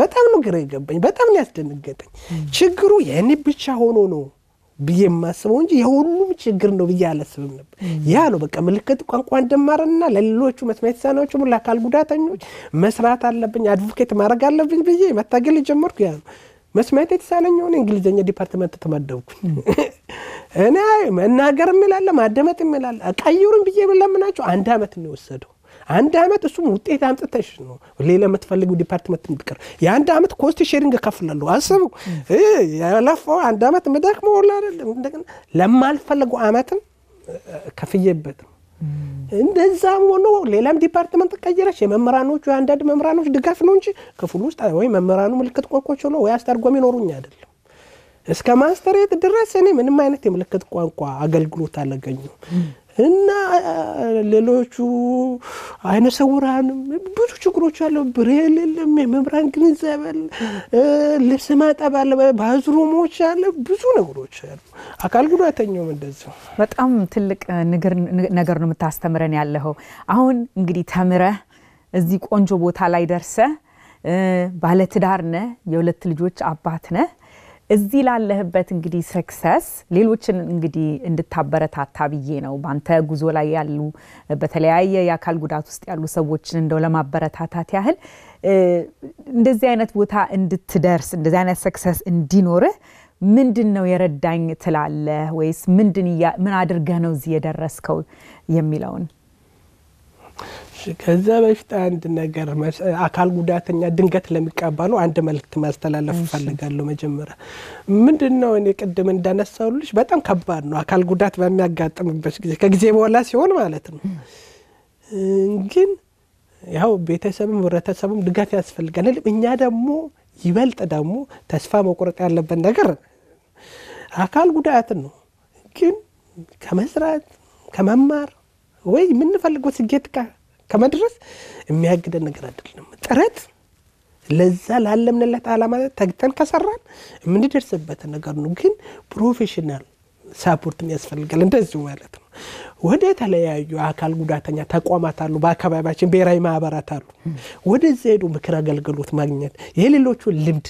Speaker 2: በጣም ነው ግራ የገባኝ፣ በጣም ነው ያስደነገጠኝ። ችግሩ የእኔ ብቻ ሆኖ ነው ብዬ የማስበው እንጂ የሁሉም ችግር ነው ብዬ አላስብም ነበር። ያ ነው በቃ ምልክት ቋንቋ እንደማረና ለሌሎቹ መስማት የተሳናቸው ለአካል ጉዳተኞች መስራት አለብኝ፣ አድቮኬት ማድረግ አለብኝ ብዬ መታገል የጀመርኩ ያ ነው። መስማት የተሳነኝ የሆነ እንግሊዝኛ ዲፓርትመንት ተመደብኩ። *laughs* እኔ መናገር የሚላለ ማደመጥ የሚላለ ቀይሩን ብዬ ለምናቸው አንድ አመት ነው የወሰደው። አንድ አመት እሱም ውጤት አምጥተሽ ነው ሌላ የምትፈልገው ዲፓርትመንት እንድቀር የአንድ አመት ኮስት ሼሪንግ እከፍላለሁ። አስቡ ያለፈው አንድ አመት ምደክመ ወላ አይደለም እንደገና ለማልፈልገው አመትም ከፍዬበት እንደዛም ሆኖ ሌላም ዲፓርትመንት ቀይረች የመምህራኖቹ የአንዳንድ መምህራኖች ድጋፍ ነው እንጂ ክፍል ውስጥ ወይ መምህራኑ ምልክት ቋንቋዎች ሆኖ ወይ አስተርጓሚ ኖሩኝ አይደለም። እስከ ማስተሬት ድረስ እኔ ምንም አይነት የምልክት ቋንቋ አገልግሎት አላገኙ እና ሌሎቹ አይነ ስውራንም ብዙ ችግሮች አለ። ብሬል የለም፣ የመምራን ግንዘበል ልብስ ማጠብ አለ፣ ባዝሩሞች አለ፣ ብዙ ነገሮች አሉ።
Speaker 1: አካል ጉዳተኛውም እንደዚሁ በጣም ትልቅ ነገር ነው የምታስተምረን ያለኸው። አሁን እንግዲህ ተምረህ እዚህ ቆንጆ ቦታ ላይ ደርሰህ ባለትዳር ነህ፣ የሁለት ልጆች አባት ነህ። እዚህ ላለህበት እንግዲህ ሰክሰስ ሌሎችን እንግዲህ እንድታበረታታ ብዬ ነው። በአንተ ጉዞ ላይ ያሉ በተለያየ የአካል ጉዳት ውስጥ ያሉ ሰዎችን እንደው ለማበረታታት ያህል እንደዚህ አይነት ቦታ እንድትደርስ እንደዚህ አይነት ሰክሰስ እንዲኖርህ ምንድን ነው የረዳኝ ትላለህ? ወይስ ምንድን ምን አድርገህ ነው እዚህ የደረስከው የሚለውን
Speaker 2: ከዛ በፊት አንድ ነገር አካል ጉዳተኛ ድንገት ለሚቀባ ነው አንድ መልእክት ማስተላለፍ እፈልጋለሁ። መጀመሪያ ምንድን ነው እኔ ቅድም እንዳነሳሁልሽ በጣም ከባድ ነው አካል ጉዳት በሚያጋጥምበት ጊዜ ከጊዜ በኋላ ሲሆን ማለት ነው። ግን ያው ቤተሰብም ህብረተሰቡም ድጋፍ ያስፈልጋል። እኛ ደግሞ ይበልጥ ደግሞ ተስፋ መቁረጥ ያለበት ነገር አካል ጉዳት ነው። ግን ከመስራት ከመማር ወይ የምንፈልገው ስኬት ጋር ከመድረስ የሚያግደን ነገር አይደለም። ጥረት ለዛ ላለምንለት አላማ ተግተን ከሰራን የምንደርስበት ነገር ነው። ግን ፕሮፌሽናል ሳፖርትም ያስፈልጋል። እንደዚሁ ማለት ነው። ወደ ተለያዩ አካል ጉዳተኛ ተቋማት አሉ፣ በአካባቢያችን ብሔራዊ ማህበራት አሉ። ወደዚያ ሄዱ ምክር አገልግሎት ማግኘት የሌሎቹ ልምድ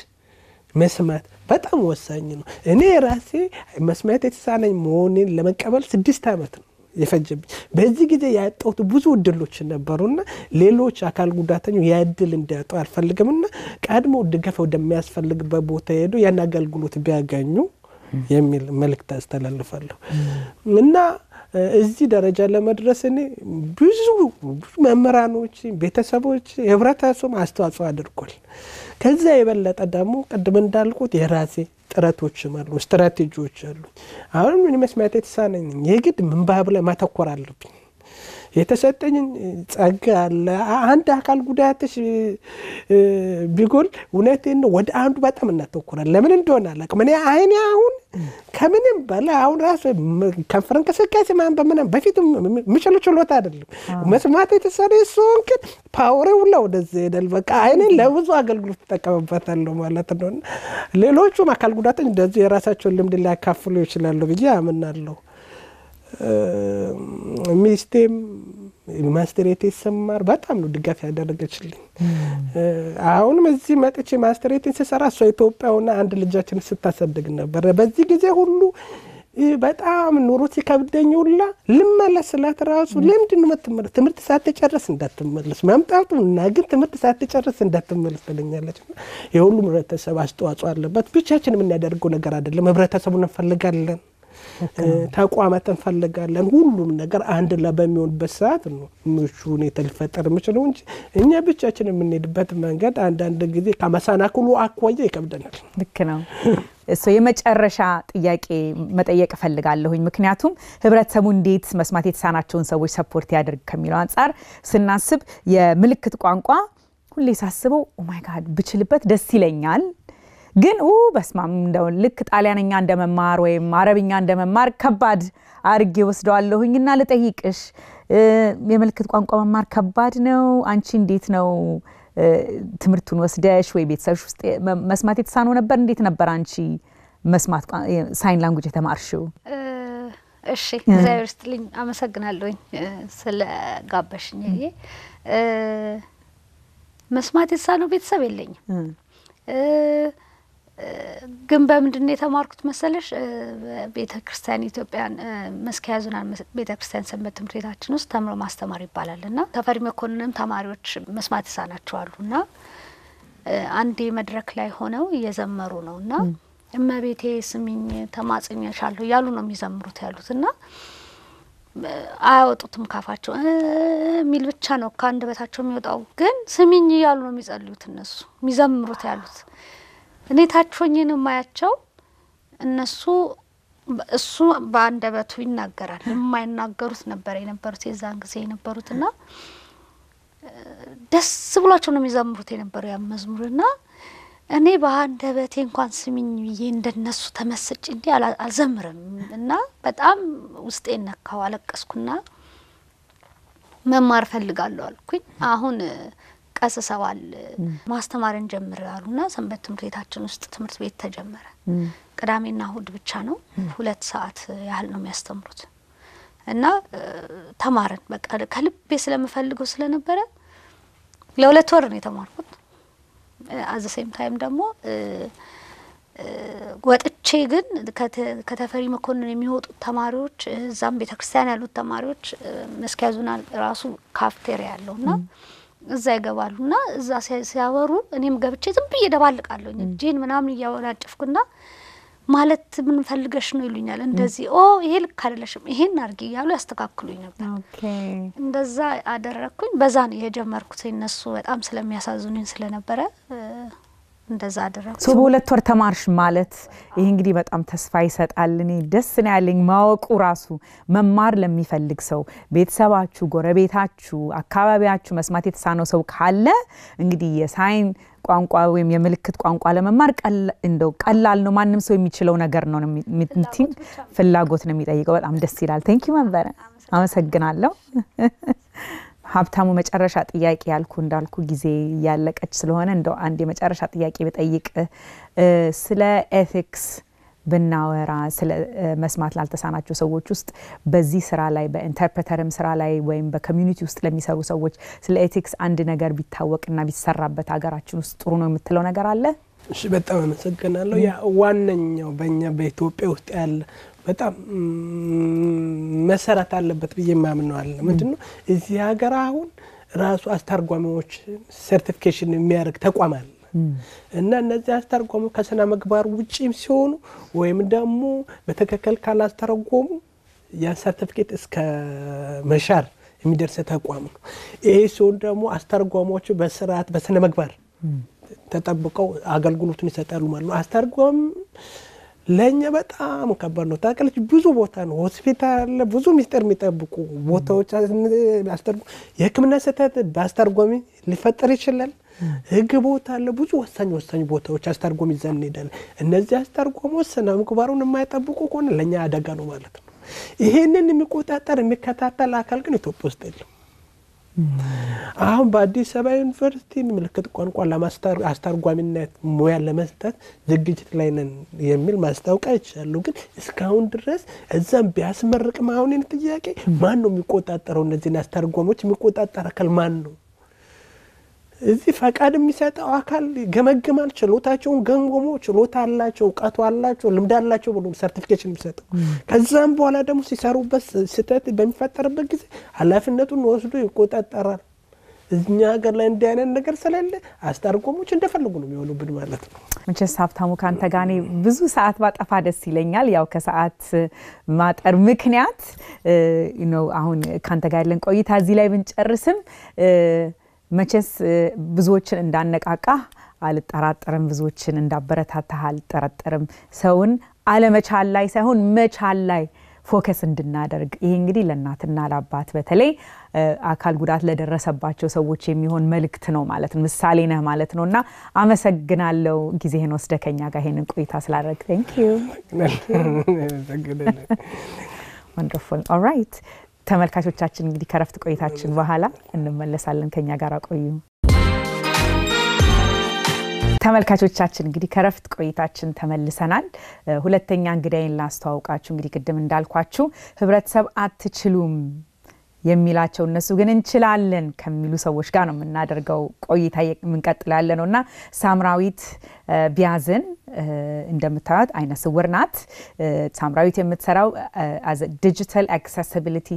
Speaker 2: መስማት በጣም ወሳኝ ነው። እኔ ራሴ መስማት የተሳነኝ መሆኔን ለመቀበል ስድስት ዓመት ነው የፈጀብኝ። በዚህ ጊዜ ያጣሁት ብዙ እድሎች ነበሩና ሌሎች አካል ጉዳተኞ ያ እንዲያጡ አልፈልግምና ቀድሞ ድገፈ ወደሚያስፈልግበት ቦታ ሄዱ ያን አገልግሎት ቢያገኙ የሚል መልእክት አስተላልፋለሁ እና እዚህ ደረጃ ለመድረስ እኔ ብዙ መምህራኖች፣ ቤተሰቦች፣ ህብረተሰቡ አስተዋጽኦ አድርጓል። ከዚያ የበለጠ ደግሞ ቅድም እንዳልኩት የራሴ ጥረቶችም አሉ፣ ስትራቴጂዎች አሉ። አሁን ምን መስማት የተሳነኝ የግድ ምንባብ ላይ ማተኮር አለብኝ። የተሰጠኝን ጸጋ አለ። አንድ አካል ጉዳያትሽ ቢጎል እውነቴን ወደ አንዱ በጣም እናተኩራል። ለምን እንደሆነ አላውቅም። እኔ አይኔ አሁን ከምንም በላይ አሁን ራሱ ከንፈር እንቅስቃሴ ማን በምናም በፊት ምችሎ ችሎት አይደለም። መስማት የተሰረ ሲሆን ግን ፓወሬ ሁላ ወደዚህ ሄዳል። በቃ አይኔ ለብዙ አገልግሎት ትጠቀምበታለሁ ማለት ነው። ሌሎቹም አካል ጉዳተኞች እንደዚህ የራሳቸውን ልምድ ሊያካፍሉ ይችላሉ ብዬ አምናለሁ። ሚስቴም ማስተሬት ይሰማር በጣም ነው ድጋፍ ያደረገችልኝ። አሁንም እዚህ መጥቼ ማስተሬትን ስሰራ እሷ ኢትዮጵያ ሆና አንድ ልጃችን ስታሳድግ ነበረ። በዚህ ጊዜ ሁሉ በጣም ኑሮ ሲከብደኝ ሁላ ልመለስ ስላት ራሱ ለምንድን ነው የምትመለስ? ትምህርት ሳትጨርስ እንዳትመለስ መምጣቱ እና ግን ትምህርት ሳትጨርስ እንዳትመለስ ትለኛለች። የሁሉም ህብረተሰብ አስተዋጽኦ አለበት። ብቻችን የምናደርገው ነገር አይደለም። ህብረተሰቡን እንፈልጋለን። ተቋማት እንፈልጋለን። ሁሉም ነገር አንድ ላይ በሚሆንበት ሰዓት ነው ምቹ ሁኔታ ሊፈጠር የምችለው እንጂ እኛ ብቻችን የምንሄድበት መንገድ አንዳንድ ጊዜ ከመሰናክሉ አኳያ ይከብደናል።
Speaker 1: ልክ ነው። እሱ የመጨረሻ ጥያቄ መጠየቅ እፈልጋለሁኝ። ምክንያቱም ህብረተሰቡ እንዴት መስማት የተሳናቸውን ሰዎች ሰፖርት ያደርግ ከሚለው አንጻር ስናስብ የምልክት ቋንቋ ሁሌ ሳስበው ኦማይ ጋድ ብችልበት ደስ ይለኛል ግን ው በስማም እንደው ልክ ጣሊያንኛ እንደመማር ወይም አረብኛ እንደመማር ከባድ አድርጌ ወስደዋለሁኝ እና ልጠይቅሽ፣ የምልክት ቋንቋ መማር ከባድ ነው። አንቺ እንዴት ነው ትምህርቱን ወስደሽ ወይ ቤተሰብሽ ውስጥ መስማት የተሳነው ነበር? እንዴት ነበር አንቺ መስማት ሳይን ላንጉጅ የተማርሽው?
Speaker 3: እሺ፣ እግዚአብሔር ይስጥልኝ። አመሰግናለሁኝ ስለ ጋበሽኝ። መስማት የተሳነው ቤተሰብ የለኝም ግን በምንድን የተማርኩት መሰለሽ? ቤተ ክርስቲያን ኢትዮጵያን መስኪያ ዙናን ቤተ ክርስቲያን ሰንበት ትምህርት ቤታችን ውስጥ ተምሮ ማስተማር ይባላል እና ተፈሪ መኮንንም ተማሪዎች መስማት ይሳናቸው አሉ እና አንዴ መድረክ ላይ ሆነው እየዘመሩ ነው እና እመቤቴ ስሚኝ ተማጽኛሻለሁ እያሉ ነው የሚዘምሩት ያሉት እና አያወጡትም ካፋቸው የሚል ብቻ ነው ከአንድ በታቸው የሚወጣው፣ ግን ስሚኝ እያሉ ነው የሚጸልዩት እነሱ የሚዘምሩት ያሉት እኔ የማያቸው እነሱ እሱ በአንደበቱ ይናገራል። የማይናገሩት ነበር የነበሩት የዛን ጊዜ ና ደስ ብሏቸው ነው የሚዘምሩት የነበረው ያ መዝሙርና እኔ በአንደበቴ እንኳን ስሚኝ ብዬ እንደነሱ ተመስጭ እንዲህ አልዘምርም እና በጣም ውስጤ ነካው። አለቀስኩና መማር ፈልጋለሁ አልኩኝ አሁን ቀስሰዋል ማስተማርን ጀምር አሉና ሰንበት ትምህርት ቤታችን ውስጥ ትምህርት ቤት ተጀመረ። ቅዳሜና እሁድ ብቻ ነው፣ ሁለት ሰዓት ያህል ነው የሚያስተምሩት እና ተማርን። በቃ ከልቤ ስለምፈልገው ስለነበረ ለሁለት ወር ነው የተማርኩት። አዘ ሴም ታይም ደግሞ ወጥቼ ግን ከተፈሪ መኮንን የሚወጡት ተማሪዎች እዛም ቤተክርስቲያን ያሉት ተማሪዎች መስኪያዙና ራሱ ካፍቴሪያ ያለውና እዛ ይገባሉ እና እዛ ሲያወሩ እኔም ገብቼ ዝም ብዬ ደባልቃለሁኝ እጄን ምናምን እያወናጨፍኩና ማለት ምን ፈልገሽ ነው ይሉኛል። እንደዚህ ኦ ይሄ ልክ አይደለሽም፣ ይሄን አድርጊ እያሉ ያስተካክሉኝ ነበር። እንደዛ አደረግኩኝ። በዛ ነው የጀመርኩት። እነሱ በጣም ስለሚያሳዝኑኝ ስለነበረ እንደዛ አደረግ በሁለት
Speaker 1: ወር ተማርሽ ማለት ይህ እንግዲህ በጣም ተስፋ ይሰጣል። እኔ ደስ ነው ያለኝ ማወቁ ራሱ መማር ለሚፈልግ ሰው ቤተሰባችሁ፣ ጎረቤታችሁ፣ አካባቢያችሁ መስማት የተሳነው ሰው ካለ እንግዲህ የሳይን ቋንቋ ወይም የምልክት ቋንቋ ለመማር እንደው ቀላል ነው። ማንም ሰው የሚችለው ነገር ነው። ቲንግ ፍላጎት ነው የሚጠይቀው። በጣም ደስ ይላል። ቴንኪው መንበረ አመሰግናለሁ። ሀብታሙ መጨረሻ ጥያቄ ያልኩ እንዳልኩ ጊዜ እያለቀች ስለሆነ እንደው አንድ የመጨረሻ ጥያቄ ብጠይቅ ስለ ኤቲክስ ብናወራ ስለ መስማት ላልተሳናቸው ሰዎች ውስጥ በዚህ ስራ ላይ በኢንተርፕረተርም ስራ ላይ ወይም በኮሚዩኒቲ ውስጥ ለሚሰሩ ሰዎች ስለ ኤቲክስ አንድ ነገር ቢታወቅና ቢሰራበት ሀገራችን ውስጥ ጥሩ ነው የምትለው ነገር አለ?
Speaker 2: እሺ፣ በጣም አመሰግናለሁ። ያ ዋነኛው በእኛ በኢትዮጵያ ውስጥ ያለ በጣም መሰረት አለበት ብዬ የማምን ነው። አለ ምንድን ነው እዚህ ሀገር አሁን ራሱ አስተርጓሚዎች ሰርቲፊኬሽን የሚያደርግ ተቋም አለ እና እነዚህ አስተርጓሚ ከስነ ምግባር ውጪም ሲሆኑ ወይም ደግሞ በትክክል ካላስተረጎሙ ያን ሰርቲፊኬት እስከ መሻር የሚደርስ ተቋም ነው። ይሄ ሲሆን ደግሞ አስተርጓሚዎቹ በስርዓት በስነ ምግባር ተጠብቀው አገልግሎቱን ይሰጣሉ ማለት ነው። አስተርጓም ለእኛ በጣም ከባድ ነው። ታቀለች ብዙ ቦታ ነው ሆስፒታል፣ ብዙ ሚስጥር የሚጠብቁ ቦታዎች አስተርጉ ስህተት በአስተርጓሚ ሊፈጠር ይችላል። ህግ ቦታ አለ። ብዙ ወሳኝ ወሳኝ ቦታዎች አስተርጎም ይዘን እንሄዳለን። እነዚህ አስተርጎሞ ስነ ምግባሩን የማይጠብቁ ከሆነ ለእኛ አደጋ ነው ማለት ነው። ይሄንን የሚቆጣጠር የሚከታተል አካል ግን ኢትዮጵያ ውስጥ የለም። አሁን በአዲስ አበባ ዩኒቨርሲቲ ምልክት ቋንቋ አስተርጓሚነት ሙያ ለመስጠት ዝግጅት ላይ ነን የሚል ማስታወቂያ ይቻሉ። ግን እስካሁን ድረስ እዛም ቢያስመርቅም አሁን ጥያቄ ማን ነው የሚቆጣጠረው? እነዚህን አስተርጓሚዎች የሚቆጣጠር አካል ማን ነው? እዚህ ፈቃድ የሚሰጠው አካል ይገመግማል። ችሎታቸውን ገምግሞ ችሎታ አላቸው፣ እውቀቱ አላቸው፣ ልምድ አላቸው ብሎ ሰርቲፊኬሽን የሚሰጠው ከዛም በኋላ ደግሞ ሲሰሩበት ስህተት በሚፈጠርበት ጊዜ ኃላፊነቱን ወስዶ ይቆጣጠራል። እኛ ሀገር ላይ እንዲህ አይነት ነገር ስለሌለ አስታርቆሞች እንደፈልጉ ነው የሚሆኑብን ማለት ነው።
Speaker 1: መቼስ ሀብታሙ ከአንተ ጋር እኔ ብዙ ሰዓት ባጠፋ ደስ ይለኛል። ያው ከሰዓት ማጠር ምክንያት ነው አሁን ከአንተ ጋር ያለን ቆይታ እዚህ ላይ ብንጨርስም መቼስ ብዙዎችን እንዳነቃቃ አልጠራጠርም። ብዙዎችን እንዳበረታታህ አልጠረጠርም ሰውን አለመቻል ላይ ሳይሆን መቻል ላይ ፎከስ እንድናደርግ ይሄ እንግዲህ ለእናትና ለአባት በተለይ አካል ጉዳት ለደረሰባቸው ሰዎች የሚሆን መልእክት ነው ማለት ነው። ምሳሌ ነህ ማለት ነው እና አመሰግናለሁ ጊዜህን ወስደህ ከኛ ጋር ይሄንን ቆይታ ስላደረግ። ተንክ ዩ ወንደርፉል ተመልካቾቻችን እንግዲህ ከረፍት ቆይታችን በኋላ እንመለሳለን። ከኛ ጋር ቆዩ። ተመልካቾቻችን እንግዲህ ከረፍት ቆይታችን ተመልሰናል። ሁለተኛ እንግዳይን ላስተዋውቃችሁ። እንግዲህ ቅድም እንዳልኳችሁ ህብረተሰብ አትችሉም የሚላቸው እነሱ ግን እንችላለን ከሚሉ ሰዎች ጋር ነው የምናደርገው ቆይታ የምንቀጥል ነው እና ሳምራዊት ቢያዝን እንደምታዩት አይነ ስውር ናት። ሳምራዊት የምትሰራው ዲጂታል አክሰሲቢሊቲ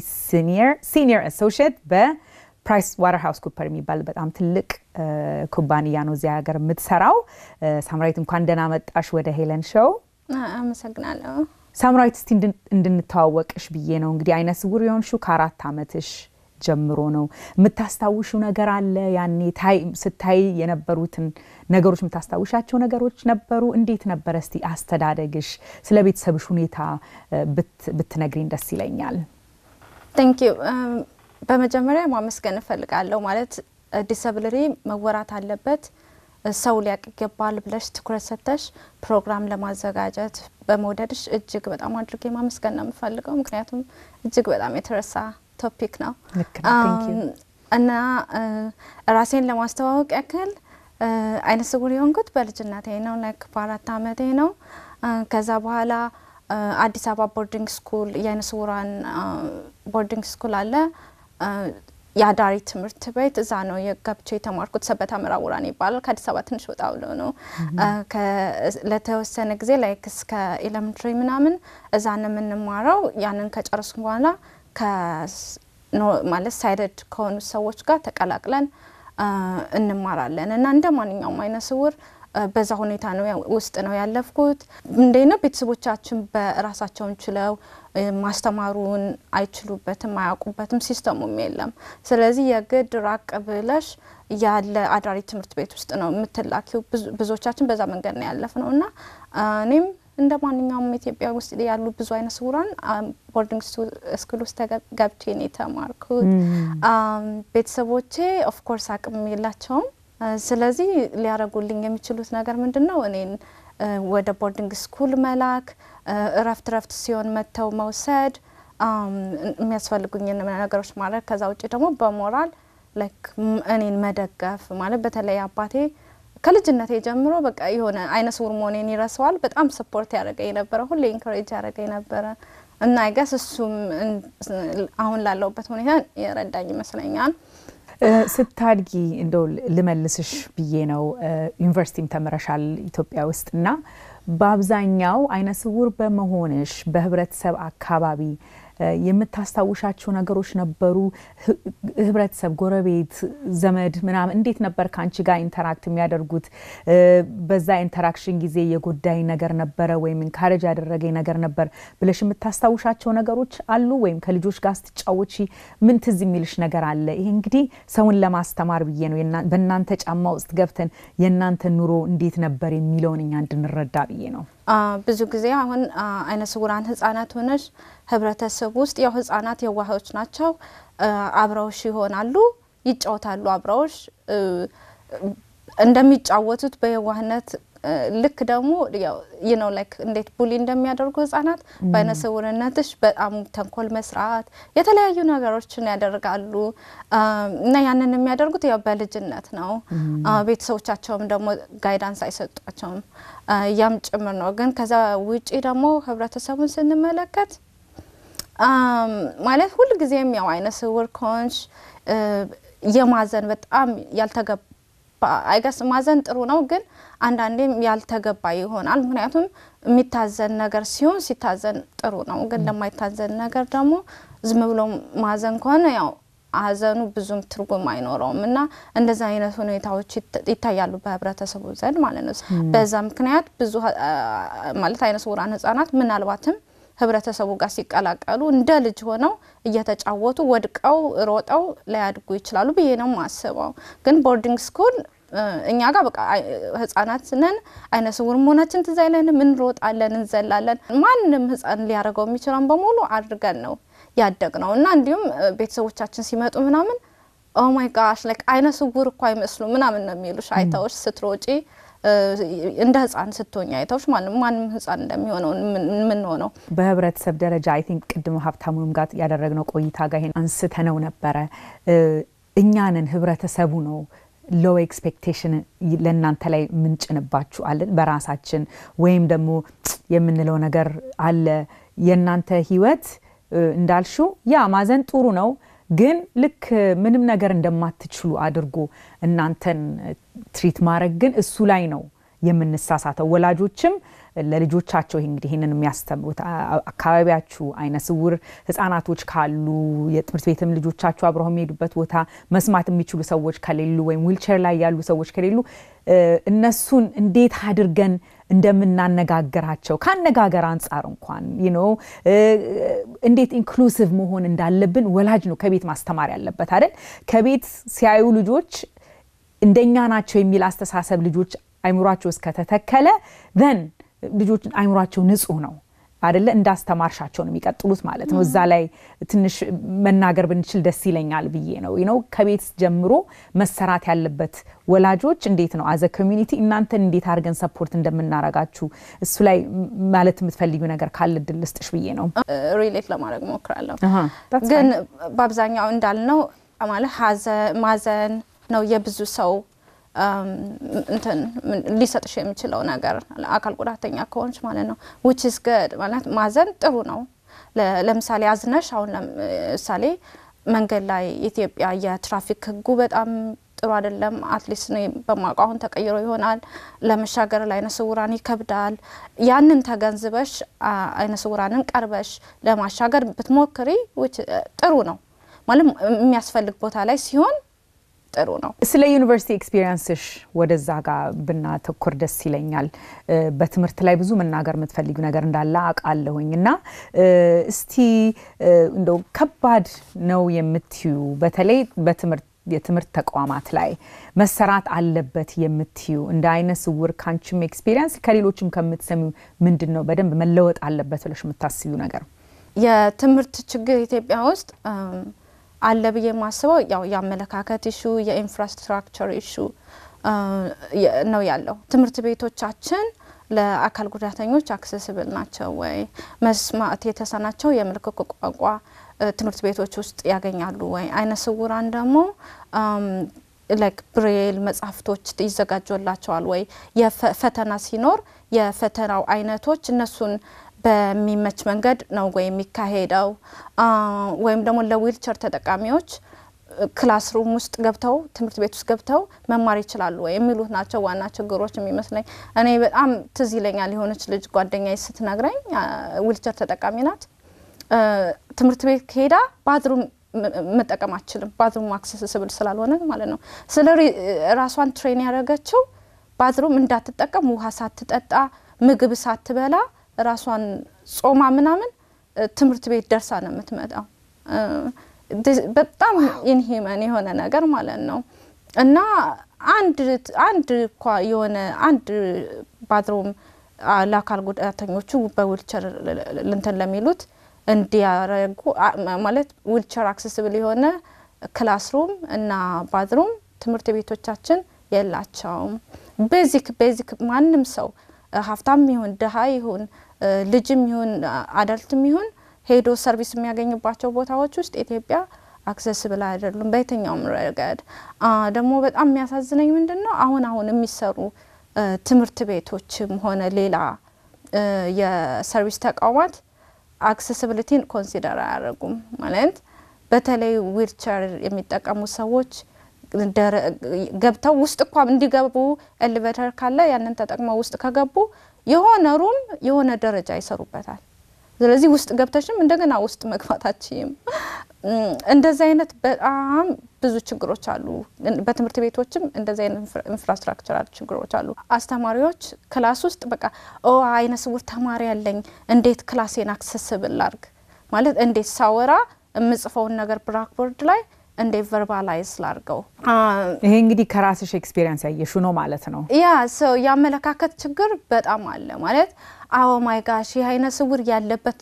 Speaker 1: ሲኒየር አሶሽት በፕራይስ ሃውስ ኩፐር የሚባል በጣም ትልቅ ኩባንያ ነው እዚያ ሀገር የምትሰራው። ሳምራዊት እንኳን ደህና መጣሽ ወደ ሄለን ሸው
Speaker 4: አመሰግናለሁ።
Speaker 1: ሳምራዊት እስቲ እንድንተዋወቅሽ ብዬ ነው። እንግዲህ አይነ ስውር የሆንሹ ከአራት ዓመትሽ ጀምሮ ነው። የምታስታውሽው ነገር አለ? ያኔ ስታይ የነበሩትን ነገሮች የምታስታውሻቸው ነገሮች ነበሩ? እንዴት ነበረ? እስቲ አስተዳደግሽ፣ ስለ ቤተሰብሽ ሁኔታ ብትነግሪን ደስ ይለኛል።
Speaker 4: um, በመጀመሪያ ማመስገን እፈልጋለሁ። ማለት ዲሰብልሪ መወራት አለበት ሰው ሊያቅ ይገባል ብለሽ ትኩረት ሰጥተሽ ፕሮግራም ለማዘጋጀት በመውደድሽ እጅግ በጣም አድርጌ ማመስገን ነው የምፈልገው። ምክንያቱም እጅግ በጣም የተረሳ ቶፒክ ነው እና ራሴን ለማስተዋወቅ ያክል አይነ ስውር የሆንኩት በልጅነቴ ነው። ላይክ በአራት አመቴ ነው። ከዛ በኋላ አዲስ አበባ ቦርዲንግ ስኩል የአይነ ስውራን ቦርዲንግ ስኩል አለ የአዳሪ ትምህርት ቤት እዛ ነው የገብቼ የተማርኩት። ሰበት ምዕራብ ይባላል። ከአዲስ አበባ ትንሽ ወጣ ብሎ ነው። ለተወሰነ ጊዜ ላይክ እስከ ምናምን እዛ ነው የምንማረው። ያንን ከጨረሱ በኋላ ማለት ሳይደድ ከሆኑ ሰዎች ጋር ተቀላቅለን እንማራለን እና እንደ ማንኛውም አይነ ስውር በዛ ሁኔታ ነው ውስጥ ነው ያለፍኩት። እንዴት ነው ቤተሰቦቻችን በራሳቸውን ችለው ማስተማሩን አይችሉበትም፣ አያውቁበትም፣ ሲስተሙም የለም። ስለዚህ የግድ ራቅ ብለሽ ያለ አዳሪ ትምህርት ቤት ውስጥ ነው የምትላኪው። ብዙዎቻችን በዛ መንገድ ነው ያለፍ ነው እና እኔም እንደ ማንኛውም ኢትዮጵያ ውስጥ ያሉ ብዙ አይነት ስውራን ቦርዲንግ ስኩል ውስጥ ገብቼ ነው የተማርኩት። ቤተሰቦቼ ኦፍኮርስ አቅም የላቸውም። ስለዚህ ሊያደርጉልኝ የሚችሉት ነገር ምንድን ነው እኔን ወደ ቦርዲንግ ስኩል መላክ እረፍት እረፍት ሲሆን መጥተው መውሰድ የሚያስፈልጉኝን ነገሮች ማድረግ ከዛ ውጭ ደግሞ በሞራል ላይክ እኔን መደገፍ ማለት በተለይ አባቴ ከልጅነቴ ጀምሮ በቃ የሆነ አይነ ስውር መሆኔን ይረሳዋል። በጣም ስፖርት ያደረገኝ ነበረ፣ ሁሌ ኢንኮሬጅ ያደረገኝ ነበረ እና አይገስ እሱም አሁን ላለውበት ሁኔታ የረዳኝ ይመስለኛል።
Speaker 1: ስታድጊ እንደው ልመልስሽ ብዬ ነው። ዩኒቨርሲቲም ተምረሻል ኢትዮጵያ ውስጥ እና በአብዛኛው አይነ ስውር በመሆንሽ በህብረተሰብ አካባቢ የምታስታውሻቸው ነገሮች ነበሩ? ህብረተሰብ፣ ጎረቤት፣ ዘመድ ምናምን እንዴት ነበር ከአንቺ ጋር ኢንተራክት የሚያደርጉት? በዛ ኢንተራክሽን ጊዜ የጎዳኝ ነገር ነበረ ወይም ኢንካሬጅ ያደረገኝ ነገር ነበር ብለሽ የምታስታውሻቸው ነገሮች አሉ? ወይም ከልጆች ጋር ስትጫወቺ ምን ትዝ የሚልሽ ነገር አለ? ይሄ እንግዲህ ሰውን ለማስተማር ብዬ ነው በእናንተ ጫማ ውስጥ ገብተን የእናንተ ኑሮ እንዴት ነበር የሚለውን እኛ እንድንረዳ ብዬ ነው።
Speaker 4: ብዙ ጊዜ አሁን አይነ ስውራን ህጻናት ሆነሽ ህብረተሰብ ውስጥ ያው ህጻናት የዋሆች ናቸው። አብረውሽ ይሆናሉ፣ ይጫወታሉ። አብረውሽ እንደሚጫወቱት በየዋህነት ልክ ደግሞ ነው ላይክ እንዴት ቡሊ እንደሚያደርጉ ህጻናት በአይነ ስውርነትሽ በጣም ተንኮል መስራት የተለያዩ ነገሮችን ያደርጋሉ እና ያንን የሚያደርጉት ያው በልጅነት ነው። ቤተሰቦቻቸውም ደግሞ ጋይዳንስ አይሰጧቸውም ያም ጭምር ነው። ግን ከዛ ውጪ ደግሞ ህብረተሰቡን ስንመለከት ማለት ሁልጊዜም ያው አይነ ስውር ከሆንሽ የማዘን በጣም ያልተገባ አይገስ ማዘን ጥሩ ነው፣ ግን አንዳንዴም ያልተገባ ይሆናል። ምክንያቱም የሚታዘን ነገር ሲሆን ሲታዘን ጥሩ ነው፣ ግን ለማይታዘን ነገር ደግሞ ዝም ብሎ ማዘን ከሆነ ያው ሀዘኑ ብዙም ትርጉም አይኖረውም እና እንደዚ አይነት ሁኔታዎች ይታያሉ በህብረተሰቡ ዘንድ ማለት ነው። በዛ ምክንያት ብዙ ማለት አይነ ስውራን ህጻናት ምናልባትም ህብረተሰቡ ጋር ሲቀላቀሉ እንደ ልጅ ሆነው እየተጫወቱ ወድቀው ሮጠው ሊያድጉ ይችላሉ ብዬ ነው ማስበው። ግን ቦርዲንግ ስኩል እኛ ጋር በቃ ህጻናት ነን፣ አይነ ስውር መሆናችን ትዝ አይለንም፣ እንሮጣለን፣ እንዘላለን። ማንም ህጻን ሊያደርገው የሚችለን በሙሉ አድርገን ነው ያደግ ነው እና እንዲሁም ቤተሰቦቻችን ሲመጡ ምናምን ኦ ማይ ጋሽ ላይክ አይነ ስውር እኮ አይመስሉ ምናምን ነው የሚሉሽ አይተውሽ ስትሮጪ እንደ ህፃን ስትሆኝ አይተውሽ ማንም ህፃን እንደሚሆነው የምንሆነው
Speaker 1: በህብረተሰብ ደረጃ አይ ቲንክ ቅድሞ ሀብታሙም ጋር ያደረግነው ቆይታ ጋር ይሄን አንስተነው ነበረ። እኛንን ህብረተሰቡ ነው ሎው ኤክስፔክቴሽን ለእናንተ ላይ ምንጭንባችሁ አለን በራሳችን ወይም ደግሞ የምንለው ነገር አለ። የእናንተ ህይወት እንዳልሹ ያ ማዘን ጥሩ ነው ግን ልክ ምንም ነገር እንደማትችሉ አድርጎ እናንተን ትሪት ማድረግ ግን እሱ ላይ ነው የምንሳሳተው ወላጆችም ለልጆቻቸው እንግዲህ ይህንን የሚያስተምሩት አካባቢያችሁ አይነ ስውር ህጻናቶች ካሉ የትምህርት ቤትም ልጆቻችሁ አብረው የሚሄዱበት ቦታ መስማት የሚችሉ ሰዎች ከሌሉ ወይም ዊልቸር ላይ ያሉ ሰዎች ከሌሉ እነሱን እንዴት አድርገን እንደምናነጋገራቸው ከአነጋገር አንጻር እንኳን ኖ እንዴት ኢንክሉሲቭ መሆን እንዳለብን ወላጅ ነው ከቤት ማስተማር ያለበት አይደል? ከቤት ሲያዩ ልጆች እንደኛ ናቸው የሚል አስተሳሰብ ልጆች አይምሯቸው እስከተተከለ ዘን ልጆች አይምሯቸው ንጹህ ነው አደለ እንዳስተማርሻቸው ነው የሚቀጥሉት ማለት ነው። እዛ ላይ ትንሽ መናገር ብንችል ደስ ይለኛል ብዬ ነው ነው ከቤት ጀምሮ መሰራት ያለበት ወላጆች እንዴት ነው አዘ ኮሚኒቲ እናንተን እንዴት አድርገን ሰፖርት እንደምናረጋችሁ እሱ ላይ ማለት የምትፈልጊው ነገር ካለ እድል ልስጥሽ ብዬ ነው።
Speaker 4: ሪሌት ለማድረግ ሞክራለሁ። ግን በአብዛኛው እንዳልነው ማለት ማዘን ነው የብዙ ሰው እንትን ሊሰጥሽ የሚችለው ነገር አካል ጉዳተኛ ከሆንች ማለት ነው። ዊች ኢዝ ገድ ማለት ማዘን ጥሩ ነው። ለምሳሌ አዝነሽ አሁን ለምሳሌ መንገድ ላይ ኢትዮጵያ የትራፊክ ህጉ በጣም ጥሩ አይደለም። አትሊስት ነው በማውቀው አሁን ተቀይሮ ይሆናል። ለመሻገር ለአይነ ስውራን ይከብዳል። ያንን ተገንዝበሽ አይነ ስውራንን ቀርበሽ ለማሻገር ብትሞክሪ ጥሩ ነው ማለት የሚያስፈልግ ቦታ ላይ ሲሆን
Speaker 1: ጥሩ ነው። ስለ ዩኒቨርሲቲ ኤክስፒሪየንስሽ ወደዛ ጋር ብናተኩር ደስ ይለኛል። በትምህርት ላይ ብዙ መናገር የምትፈልጊ ነገር እንዳለ አውቃለሁኝ እና እስቲ እንደው ከባድ ነው የምትዩ በተለይ በትምህርት የትምህርት ተቋማት ላይ መሰራት አለበት የምትዩ እንደ አይነ ስውር ካንችም ኤክስፔሪንስ ከሌሎችም ከምትሰሚው ምንድን ነው በደንብ መለወጥ አለበት ብለሽ የምታስዩ ነገር?
Speaker 4: የትምህርት ችግር ኢትዮጵያ ውስጥ አለ ብዬ የማስበው ያው የአመለካከት ኢሹ፣ የኢንፍራስትራክቸር ኢሹ ነው ያለው። ትምህርት ቤቶቻችን ለአካል ጉዳተኞች አክሰስብል ናቸው ወይ? መስማት የተሳናቸው የምልክት ቋንቋ ትምህርት ቤቶች ውስጥ ያገኛሉ ወይ? አይነ ስውራን ደግሞ ላይክ ብሬል መጽሐፍቶች ይዘጋጆላቸዋል ወይ? የፈተና ሲኖር የፈተናው አይነቶች እነሱን በሚመች መንገድ ነው ወይ የሚካሄደው? ወይም ደግሞ ለዊልቸር ተጠቃሚዎች ክላስሩም ውስጥ ገብተው ትምህርት ቤት ውስጥ ገብተው መማር ይችላሉ ወይ የሚሉት ናቸው ዋና ችግሮች የሚመስለኝ። እኔ በጣም ትዝ ይለኛል የሆነች ልጅ ጓደኛ ስትነግረኝ ዊልቸር ተጠቃሚ ናት። ትምህርት ቤት ከሄዳ ባዝሩም መጠቀም አችልም፣ አክሰስ ስብል ስላልሆነ ማለት ነው። ስለ ራሷን ትሬን ያደረገችው ባዝሩም እንዳትጠቀም ውሃ ሳትጠጣ ምግብ ሳትበላ ራሷን ጾማ ምናምን ትምህርት ቤት ደርሳ ነው የምትመጣው። በጣም ኢንሂመን የሆነ ነገር ማለት ነው። እና አንድ አንድ እኳ የሆነ አንድ ባድሮም ለአካል ጉዳተኞቹ በዊልቸር ልንትን ለሚሉት እንዲያረጉ ማለት ዊልቸር አክሰስብል የሆነ ክላስሩም እና ባድሩም ትምህርት ቤቶቻችን የላቸውም። ቤዚክ ቤዚክ ማንም ሰው ሀብታም ይሁን ድሀ ይሁን ልጅም ይሁን አዳልትም ይሁን ሄዶ ሰርቪስ የሚያገኝባቸው ቦታዎች ውስጥ ኢትዮጵያ አክሰስብል አይደሉም በየትኛውም ረገድ። ደግሞ በጣም የሚያሳዝነኝ ምንድን ነው አሁን አሁን የሚሰሩ ትምህርት ቤቶችም ሆነ ሌላ የሰርቪስ ተቋማት አክሰስብሊቲን ኮንሲደር አያደርጉም ማለት በተለይ ዊልቸር የሚጠቀሙ ሰዎች ገብተው ውስጥ እንኳ እንዲገቡ ኤሌቬተር ካለ ያንን ተጠቅመው ውስጥ ከገቡ የሆነ ሩም የሆነ ደረጃ ይሰሩበታል። ስለዚህ ውስጥ ገብተሽም እንደገና ውስጥ መግባታችም እንደዚህ አይነት በጣም ብዙ ችግሮች አሉ። በትምህርት ቤቶችም እንደዚህ አይነት ኢንፍራስትራክቸራል ችግሮች አሉ። አስተማሪዎች ክላስ ውስጥ በቃ ኦ አይነ ስውር ተማሪ ያለኝ እንዴት ክላሴን አክሰስብል ላርግ ማለት እንዴት ሳወራ የምጽፈውን ነገር ብላክቦርድ ላይ እንዴት ቨርባላይዝ ላርገው?
Speaker 1: ይሄ እንግዲህ ከራስሽ ኤክስፔሪንስ ያየሹ ነው ማለት ነው።
Speaker 4: ያ ሰው የአመለካከት ችግር በጣም አለ ማለት አዎ ማይ ጋሽ ይህ አይነ ስውር ያለበት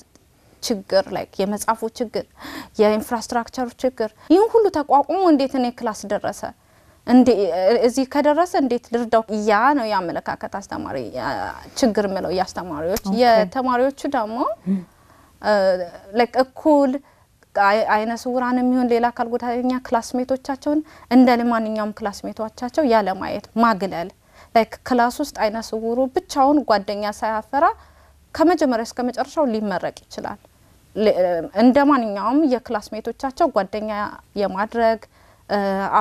Speaker 4: ችግር ላይክ የመጽሐፉ ችግር፣ የኢንፍራስትራክቸሩ ችግር ይህን ሁሉ ተቋቁሞ እንዴት እኔ ክላስ ደረሰ እዚህ ከደረሰ እንዴት ልርዳው? ያ ነው የአመለካከት አስተማሪ ችግር ምለው የአስተማሪዎች የተማሪዎቹ ደግሞ እኩል አይነ ስውራን የሚሆን ሌላ አካል ጉዳተኛ ክላስሜቶቻቸውን እንደ ማንኛውም ክላስሜቶቻቸው ያለማየት ማግለል ላይክ ክላስ ውስጥ አይነ ስውሩ ብቻውን ጓደኛ ሳያፈራ ከመጀመሪያ እስከ መጨረሻው ሊመረቅ ይችላል። እንደ ማንኛውም የክላስሜቶቻቸው ጓደኛ የማድረግ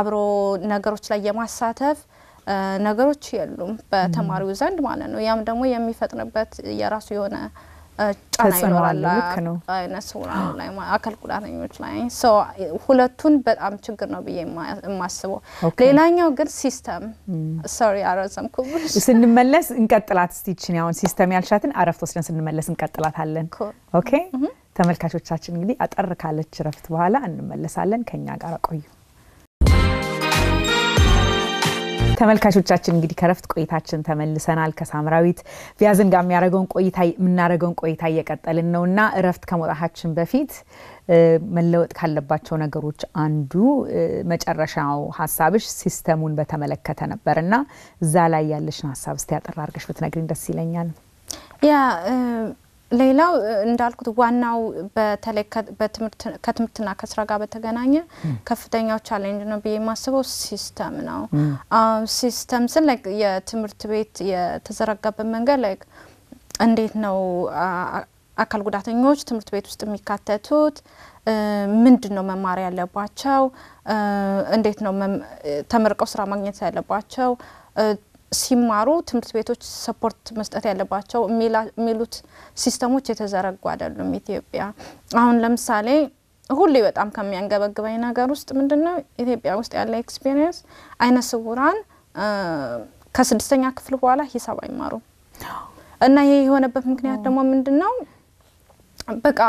Speaker 4: አብሮ ነገሮች ላይ የማሳተፍ ነገሮች የሉም በተማሪው ዘንድ ማለት ነው። ያም ደግሞ የሚፈጥንበት የራሱ የሆነ ጫና ይኖራል ላይ አካል ጉዳተኞች ላይ ሁለቱን በጣም ችግር ነው ብዬ የማስበው። ሌላኛው ግን ሲስተም ሶሪ *laughs*
Speaker 1: ስንመለስ እንቀጥላት ያሁን ሲስተም ያልሻትን አረፍት ወስደን ስንመለስ እንቀጥላታለን። ኦኬ ተመልካቾቻችን እንግዲህ አጠር ካለች ረፍት በኋላ እንመለሳለን። ጋር ቆዩ። ተመልካቾቻችን እንግዲህ ከረፍት ቆይታችን ተመልሰናል። ከሳምራዊት ቢያዝን ጋር የሚያደረገውን ቆይታ የምናደረገውን ቆይታ እየቀጠልን ነው እና እረፍት ከመውጣታችን በፊት መለወጥ ካለባቸው ነገሮች አንዱ መጨረሻው ሀሳብሽ ሲስተሙን በተመለከተ ነበር እና እዛ ላይ ያለሽን ሀሳብ ስቲ ያጠራርገሽ አድርገሽ ብትነግሪኝ ደስ ይለኛል
Speaker 4: ያ ሌላው እንዳልኩት ዋናው በተለይ ከትምህርትና ከስራ ጋር በተገናኘ ከፍተኛው ቻሌንጅ ነው ብዬ የማስበው ሲስተም ነው። ሲስተም ስን የትምህርት ቤት የተዘረጋበት መንገድ ላይ እንዴት ነው አካል ጉዳተኞች ትምህርት ቤት ውስጥ የሚካተቱት? ምንድን ነው መማር ያለባቸው? እንዴት ነው ተመርቀው ስራ ማግኘት ያለባቸው? ሲማሩ ትምህርት ቤቶች ሰፖርት መስጠት ያለባቸው የሚሉት ሲስተሞች የተዘረጉ አይደሉም። ኢትዮጵያ አሁን ለምሳሌ ሁሌ በጣም ከሚያንገበግበኝ ነገር ውስጥ ምንድን ነው ኢትዮጵያ ውስጥ ያለ ኤክስፔሪየንስ አይነ ስውራን ከስድስተኛ ክፍል በኋላ ሂሳብ አይማሩም እና ይሄ የሆነበት ምክንያት ደግሞ ምንድን ነው? በቃ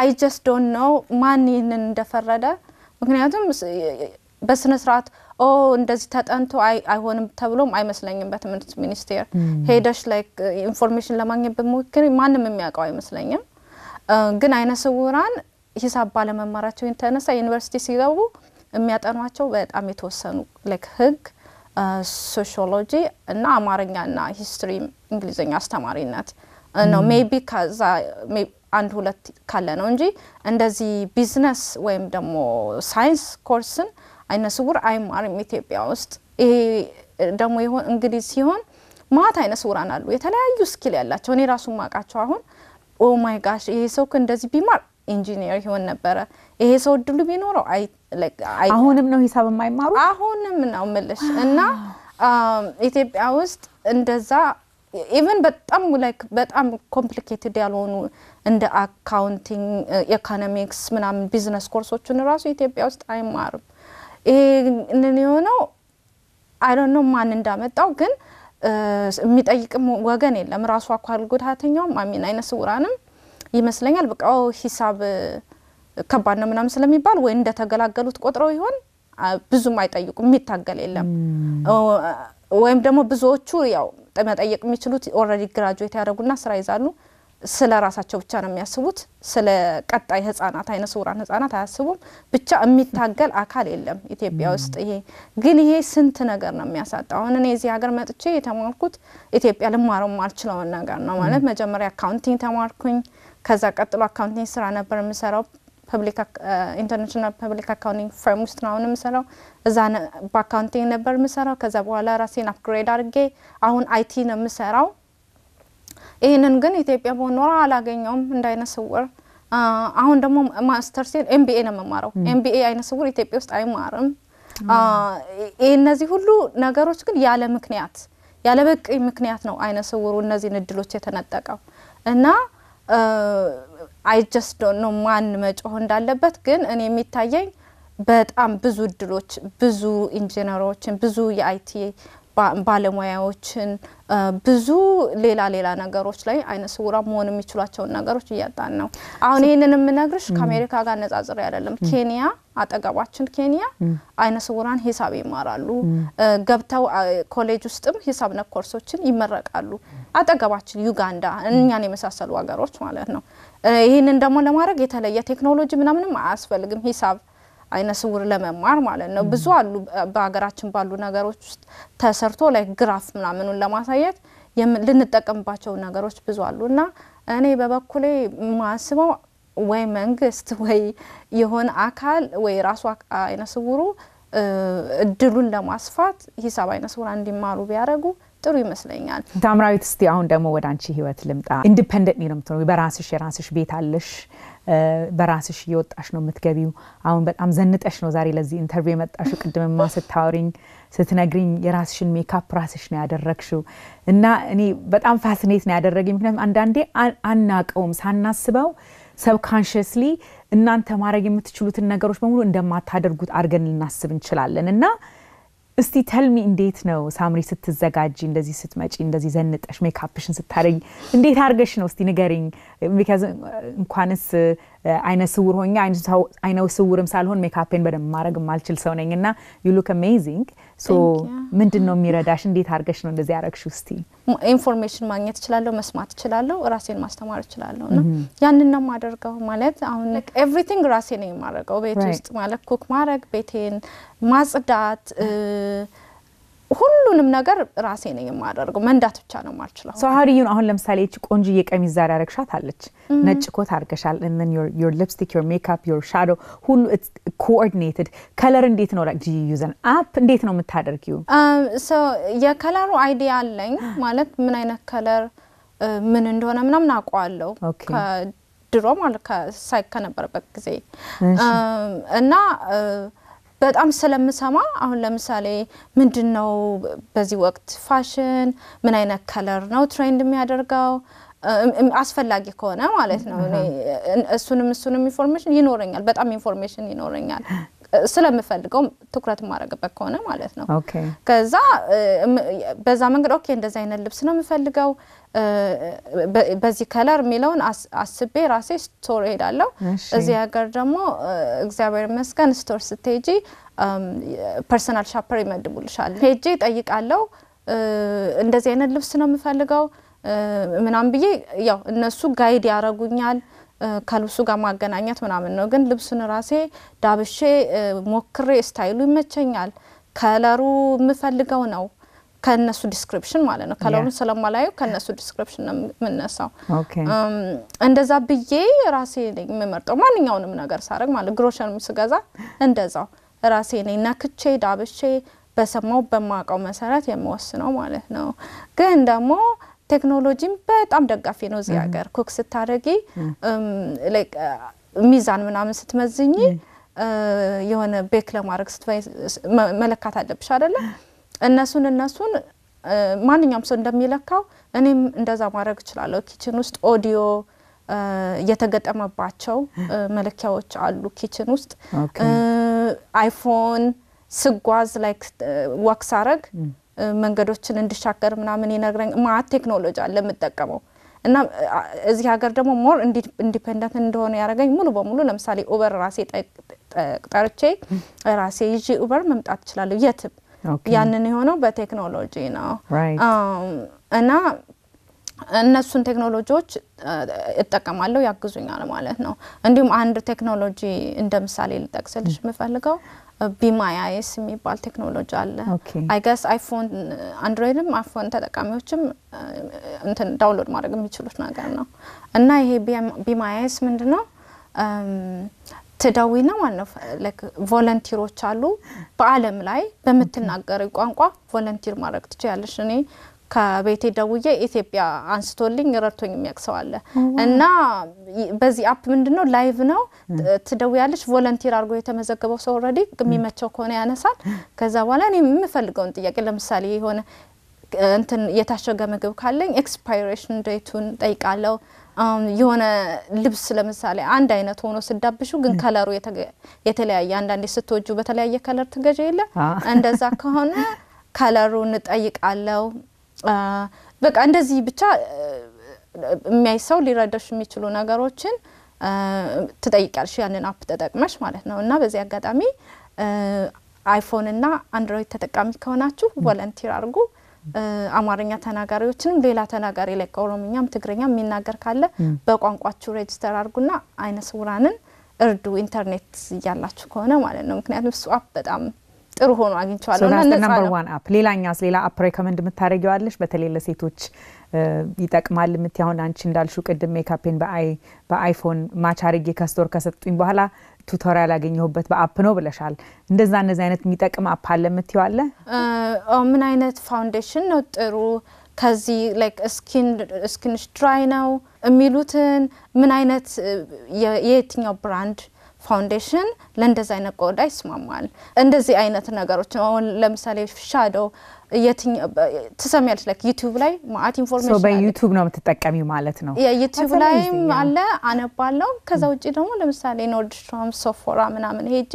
Speaker 4: አይ ጀስት ዶንት ነው ማን ይህንን እንደፈረደ ምክንያቱም በስነ ስርዓት ኦ እንደዚህ ተጠንቶ አይሆንም ተብሎም አይመስለኝም። በትምህርት ሚኒስቴር ሄደሽ ላይክ ኢንፎርሜሽን ለማግኘት ብሞክር ማንም የሚያውቀው አይመስለኝም። ግን አይነ ስውራን ሂሳብ ባለመማራቸው የተነሳ ዩኒቨርሲቲ ሲገቡ የሚያጠኗቸው በጣም የተወሰኑ ላይክ ህግ፣ ሶሽሎጂ እና አማርኛና ሂስትሪ እንግሊዝኛ አስተማሪነት ነው ሜቢ ከዛ አንድ ሁለት ካለ ነው እንጂ እንደዚህ ቢዝነስ ወይም ደግሞ ሳይንስ ኮርስን አይነ ስውር አይማርም ኢትዮጵያ ውስጥ። ይሄ ደግሞ እንግዲህ ሲሆን ማት አይነ ስውራን አሉ የተለያዩ ስኪል ያላቸው እኔ ራሱ ማቃቸው አሁን ኦ ማይ ጋሽ ይሄ ሰው እንደዚህ ቢማር ኢንጂነር ይሆን ነበረ። ይሄ ሰው እድሉ ቢኖረው አሁንም ነው ሂሳብ የማይማሩ አሁንም ነው ምልሽ እና ኢትዮጵያ ውስጥ እንደዛ ኢቨን በጣም ላይክ በጣም ኮምፕሊኬትድ ያልሆኑ እንደ አካውንቲንግ ኢኮኖሚክስ ምናምን ቢዝነስ ኮርሶችን ራሱ ኢትዮጵያ ውስጥ አይማርም። ይህንን የሆነው አይዶን ነው ማን እንዳመጣው ግን የሚጠይቅም ወገን የለም። ራሱ አካል ጉዳተኛውም አሚን አይነ ስውራንም ይመስለኛል በቃ ሂሳብ ከባድ ነው ምናምን ስለሚባል ወይ እንደተገላገሉት ቆጥረው ይሆን ብዙም አይጠይቁም። የሚታገል የለም ወይም ደግሞ ብዙዎቹ ያው መጠየቅ የሚችሉት ኦልሬዲ ግራጁዌት ያደረጉና ስራ ይዛሉ። ስለ ራሳቸው ብቻ ነው የሚያስቡት። ስለ ቀጣይ ህጻናት አይነ ስውራን ህጻናት አያስቡም። ብቻ የሚታገል አካል የለም ኢትዮጵያ ውስጥ። ይሄ ግን ይሄ ስንት ነገር ነው የሚያሳጣ። አሁን እኔ እዚህ ሀገር መጥቼ የተማርኩት ኢትዮጵያ ልማረው ማልችለውን ነገር ነው ማለት መጀመሪያ አካውንቲንግ ተማርኩኝ። ከዛ ቀጥሎ አካውንቲንግ ስራ ነበር የምሰራው ኢንተርናሽናል ፐብሊክ አካውንቲንግ ፈርም ውስጥ ነው አሁን የምሰራው። እዛ በአካውንቲንግ ነበር የምሰራው። ከዛ በኋላ ራሴን አፕግሬድ አድርጌ አሁን አይቲ ነው የምሰራው ይህንን ግን ኢትዮጵያ በኖረ አላገኘውም እንደ አይነ ስውር። አሁን ደግሞ ሲል ኤምቢኤ ነው የምማረው። ኤምቢኤ አይነ ስውር ኢትዮጵያ ውስጥ አይማርም። እነዚህ ሁሉ ነገሮች ግን ያለ ምክንያት ያለ በቂ ምክንያት ነው አይነ ስውሩ እነዚህን እድሎች የተነጠቀው እና አይ ጀስት ዶንት ኖ ማን መጮህ እንዳለበት ግን እኔ የሚታየኝ በጣም ብዙ እድሎች ብዙ ኢንጂነሮችን ብዙ የአይቲ ባለሙያዎችን ብዙ ሌላ ሌላ ነገሮች ላይ አይነ ስውራ መሆን የሚችሏቸውን ነገሮች እያጣን ነው። አሁን ይህንን የምነግርሽ ከአሜሪካ ጋር ነጻጽሬ አይደለም። ኬንያ አጠገባችን ኬንያ አይነ ስውራን ሂሳብ ይማራሉ። ገብተው ኮሌጅ ውስጥም ሂሳብ ነክ ኮርሶችን ይመረቃሉ። አጠገባችን ዩጋንዳ፣ እኛን የመሳሰሉ ሀገሮች ማለት ነው። ይህንን ደግሞ ለማድረግ የተለየ ቴክኖሎጂ ምናምንም አያስፈልግም ሂሳብ አይነ ስውር ለመማር ማለት ነው። ብዙ አሉ በሀገራችን ባሉ ነገሮች ውስጥ ተሰርቶ ላይ ግራፍ ምናምኑን ለማሳየት ልንጠቀምባቸው ነገሮች ብዙ አሉ እና እኔ በበኩሌ ማስበው ወይ መንግስት *laughs* ወይ የሆነ አካል ወይ ራሱ አይነ ስውሩ እድሉን ለማስፋት ሂሳብ አይነ ስውራ እንዲማሩ ቢያደርጉ ጥሩ ይመስለኛል።
Speaker 1: ታምራዊት፣ እስቲ አሁን ደግሞ ወደ አንቺ ህይወት ልምጣ። ኢንዲፐንደንት ነው የምትሆነው፣ በራስሽ የራስሽ ቤት አለሽ። በራስሽ እየወጣሽ ነው የምትገቢው። አሁን በጣም ዘንጠሽ ነው ዛሬ ለዚህ ኢንተርቪው የመጣሽው። ቅድምማ *laughs* ስታወሪኝ ስትነግሪኝ የራስሽን ሜካፕ ራስሽ ነው ያደረግሽው እና እኔ በጣም ፋስኔት ነው ያደረገኝ። ምክንያቱም አንዳንዴ አናቀውም ሳናስበው ሰብካንሽስሊ እናንተ ማድረግ የምትችሉትን ነገሮች በሙሉ እንደማታደርጉት አድርገን ልናስብ እንችላለን እና እስቲ ተልሚ እንዴት ነው ሳምሪ ስትዘጋጅ እንደዚህ ስትመጪ እንደዚህ ዘንጠሽ ሜካፕሽን ስታደረጊ እንዴት አድርገሽ ነው? እስቲ ንገሪኝ። እንኳንስ አይነ ስውር ሆኜ አይነ ስውርም ሳልሆን ሜካፔን በደንብ ማድረግ ማልችል ሰው ነኝ እና ዩ ሉክ አሜዚንግ። ሶ ምንድን ነው የሚረዳሽ? እንዴት አድርገሽ ነው እንደዚህ ያረግሽ? ውስቲ
Speaker 4: ኢንፎርሜሽን ማግኘት እችላለሁ፣ መስማት እችላለሁ፣ ራሴን ማስተማር እችላለሁ እና ያንን ነው የማደርገው። ማለት አሁን ኤቭሪቲንግ ራሴ ነው የማደርገው ቤት ውስጥ ማለት ኩክ ማድረግ፣ ቤቴን ማጽዳት ሁሉንም ነገር ራሴ ነው የማደርገው። መንዳት ብቻ ነው የማልችለው።
Speaker 1: ሰሀሪዩን አሁን ለምሳሌ እቺ ቆንጆዬ ቀሚስ ዛሬ ያረግሻት አለች፣ ነጭ ኮት አርገሻል፣ እንን ዮር ሊፕስቲክ ዮር ሜካፕ ዮር ሻዶ ሁሉ ኮኦርዲኔትድ። ከለር እንዴት ነው ላይክ ዩዘን አፕ እንዴት ነው የምታደርጊው?
Speaker 4: የከለሩ አይዲያ አለኝ ማለት ምን አይነት ከለር ምን እንደሆነ ምናምን አውቀዋለሁ ከድሮ ማለት ሳይት ከነበረበት ጊዜ እና በጣም ስለምሰማ አሁን ለምሳሌ ምንድን ነው በዚህ ወቅት ፋሽን፣ ምን አይነት ከለር ነው ትሬንድ የሚያደርገው አስፈላጊ ከሆነ ማለት ነው። እሱንም እሱንም ኢንፎርሜሽን ይኖረኛል፣ በጣም ኢንፎርሜሽን ይኖረኛል። ስለምፈልገው ትኩረት የማደርግበት ከሆነ ማለት ነው። ከዛ በዛ መንገድ ኦኬ እንደዚህ አይነት ልብስ ነው የምፈልገው በዚህ ከለር የሚለውን አስቤ ራሴ ስቶር እሄዳለሁ እዚህ ሀገር ደግሞ እግዚአብሔር ይመስገን ስቶር ስትሄጂ ፐርሰናል ሻፐር ይመድቡልሻል። ሄጄ ጠይቃለሁ። እንደዚህ አይነት ልብስ ነው የምፈልገው ምናምን ብዬ ያው እነሱ ጋይድ ያረጉኛል። ከልብሱ ጋር ማገናኘት ምናምን ነው። ግን ልብሱን ራሴ ዳብሼ ሞክሬ ስታይሉ ይመቸኛል፣ ከለሩ የምፈልገው ነው ከነሱ ዲስክሪፕሽን ማለት ነው። ከለሩን ስለማላዩ ከነሱ ዲስክሪፕሽን ነው የምነሳው። እንደዛ ብዬ ራሴ ነኝ የምመርጠው ማንኛውንም ነገር ሳደርግ ማለት ግሮሸርም ስገዛ እንደዛው ራሴ ነኝ ነክቼ ዳብሼ በሰማው በማውቀው መሰረት የምወስነው ማለት ነው። ግን ደግሞ ቴክኖሎጂም በጣም ደጋፊ ነው እዚህ ሀገር። ኩክ ስታደረጊ ሚዛን ምናምን ስትመዝኝ የሆነ ቤክ ለማድረግ መለካት አለብሽ አደለ? እነሱን እነሱን ማንኛውም ሰው እንደሚለካው እኔም እንደዛ ማድረግ እችላለሁ። ኪችን ውስጥ ኦዲዮ የተገጠመባቸው መለኪያዎች አሉ ኪችን ውስጥ አይፎን ስጓዝ ላይክ ወክ አረግ መንገዶችን እንድሻገር ምናምን ይነግረኝ ማት ቴክኖሎጂ አለ የምጠቀመው እና እዚህ ሀገር ደግሞ ሞር ኢንዲፔንደንት እንደሆነ ያደረገኝ ሙሉ በሙሉ ለምሳሌ ኡበር ራሴ ጠርቼ ራሴ ይዤ ኡበር መምጣት እችላለሁ የትም። ያንን የሆነው በቴክኖሎጂ ነው እና እነሱን ቴክኖሎጂዎች እጠቀማለሁ ያግዙኛል ማለት ነው። እንዲሁም አንድ ቴክኖሎጂ እንደ ምሳሌ ልጠቅስልሽ የምፈልገው ቢማያ አይስ የሚባል ቴክኖሎጂ አለ። አይገስ አይፎን አንድሮይድም አይፎን ተጠቃሚዎችም እንትን ዳውንሎድ ማድረግ የሚችሉት ነገር ነው እና ይሄ ቢማያ አይስ ምንድን ነው? ትደዊ ነው ማለት ነው። ቮለንቲሮች አሉ በአለም ላይ በምትናገር ቋንቋ ቮለንቲር ማድረግ ትችያለሽ። እኔ ከቤቴ ደውዬ ኢትዮጵያ አንስቶልኝ ረድቶኝ የሚያውቅ ሰው አለ እና በዚህ አፕ ምንድነው ላይቭ ነው ትደውያለች። ቮለንቲር አድርጎ የተመዘገበው ሰው ኦልሬዲ የሚመቸው ከሆነ ያነሳል። ከዛ በኋላ እኔ የምፈልገውን ጥያቄ ለምሳሌ የሆነ እንትን የታሸገ ምግብ ካለኝ ኤክስፓይሬሽን ዴቱን ጠይቃለሁ። የሆነ ልብስ ለምሳሌ አንድ አይነት ሆኖ ስዳብሹ ግን ከለሩ የተለያየ አንዳንዴ ስትወጁ በተለያየ ከለር ትገዥ የለ እንደዛ ከሆነ ከለሩን ጠይቃለሁ። በቃ እንደዚህ ብቻ የሚያይ ሰው ሊረዳሽ የሚችሉ ነገሮችን ትጠይቂያለሽ ያንን አፕ ተጠቅመሽ ማለት ነው። እና በዚህ አጋጣሚ አይፎን እና አንድሮይድ ተጠቃሚ ከሆናችሁ ቮለንቲር አድርጉ። አማርኛ ተናጋሪዎችንም ሌላ ተናጋሪ ላይ ከኦሮምኛም ትግርኛ የሚናገር ካለ በቋንቋችሁ ሬጅስተር አድርጉና አይነ ስውራንን እርዱ ኢንተርኔት እያላችሁ ከሆነ ማለት ነው። ምክንያቱም እሱ አፕ በጣም ጥሩ ሆኖ አግኝቸዋለሁ። ነምበር
Speaker 1: ዋን ሌላኛስ ሌላ አፕ ሬኮመንድ የምታደርጊዋለሽ በተለይ ለሴቶች ይጠቅማል የምትያሁን አንቺ እንዳልሹ ቅድም ሜካፔን በአይፎን ማች አድርጌ ከስቶር ከሰጡኝ በኋላ ቱቶሪያል ያገኘሁበት በአፕ ነው ብለሻል። እንደዛ እነዚህ አይነት የሚጠቅም አፕ አለ የምትዋለ
Speaker 4: ምን አይነት ፋውንዴሽን ነው ጥሩ ከዚህ ላይክ ስኪንሽ ድራይ ነው የሚሉትን ምን አይነት የየትኛው ብራንድ ፋውንዴሽን ለእንደዚህ አይነት ቆዳ ይስማማል። እንደዚህ አይነት ነገሮች አሁን ለምሳሌ ሻዶ ትሰሚያለች ላይክ ዩቲዩብ ላይ ማአት ኢንፎርሜሽን
Speaker 1: በዩቲዩብ ነው የምትጠቀሚ ማለት ነው።
Speaker 4: የዩቱብ ላይም አለ አነባለው። ከዛ ውጭ ደግሞ ለምሳሌ ኖርድስትሮም፣ ሶፎራ ምናምን ሄጄ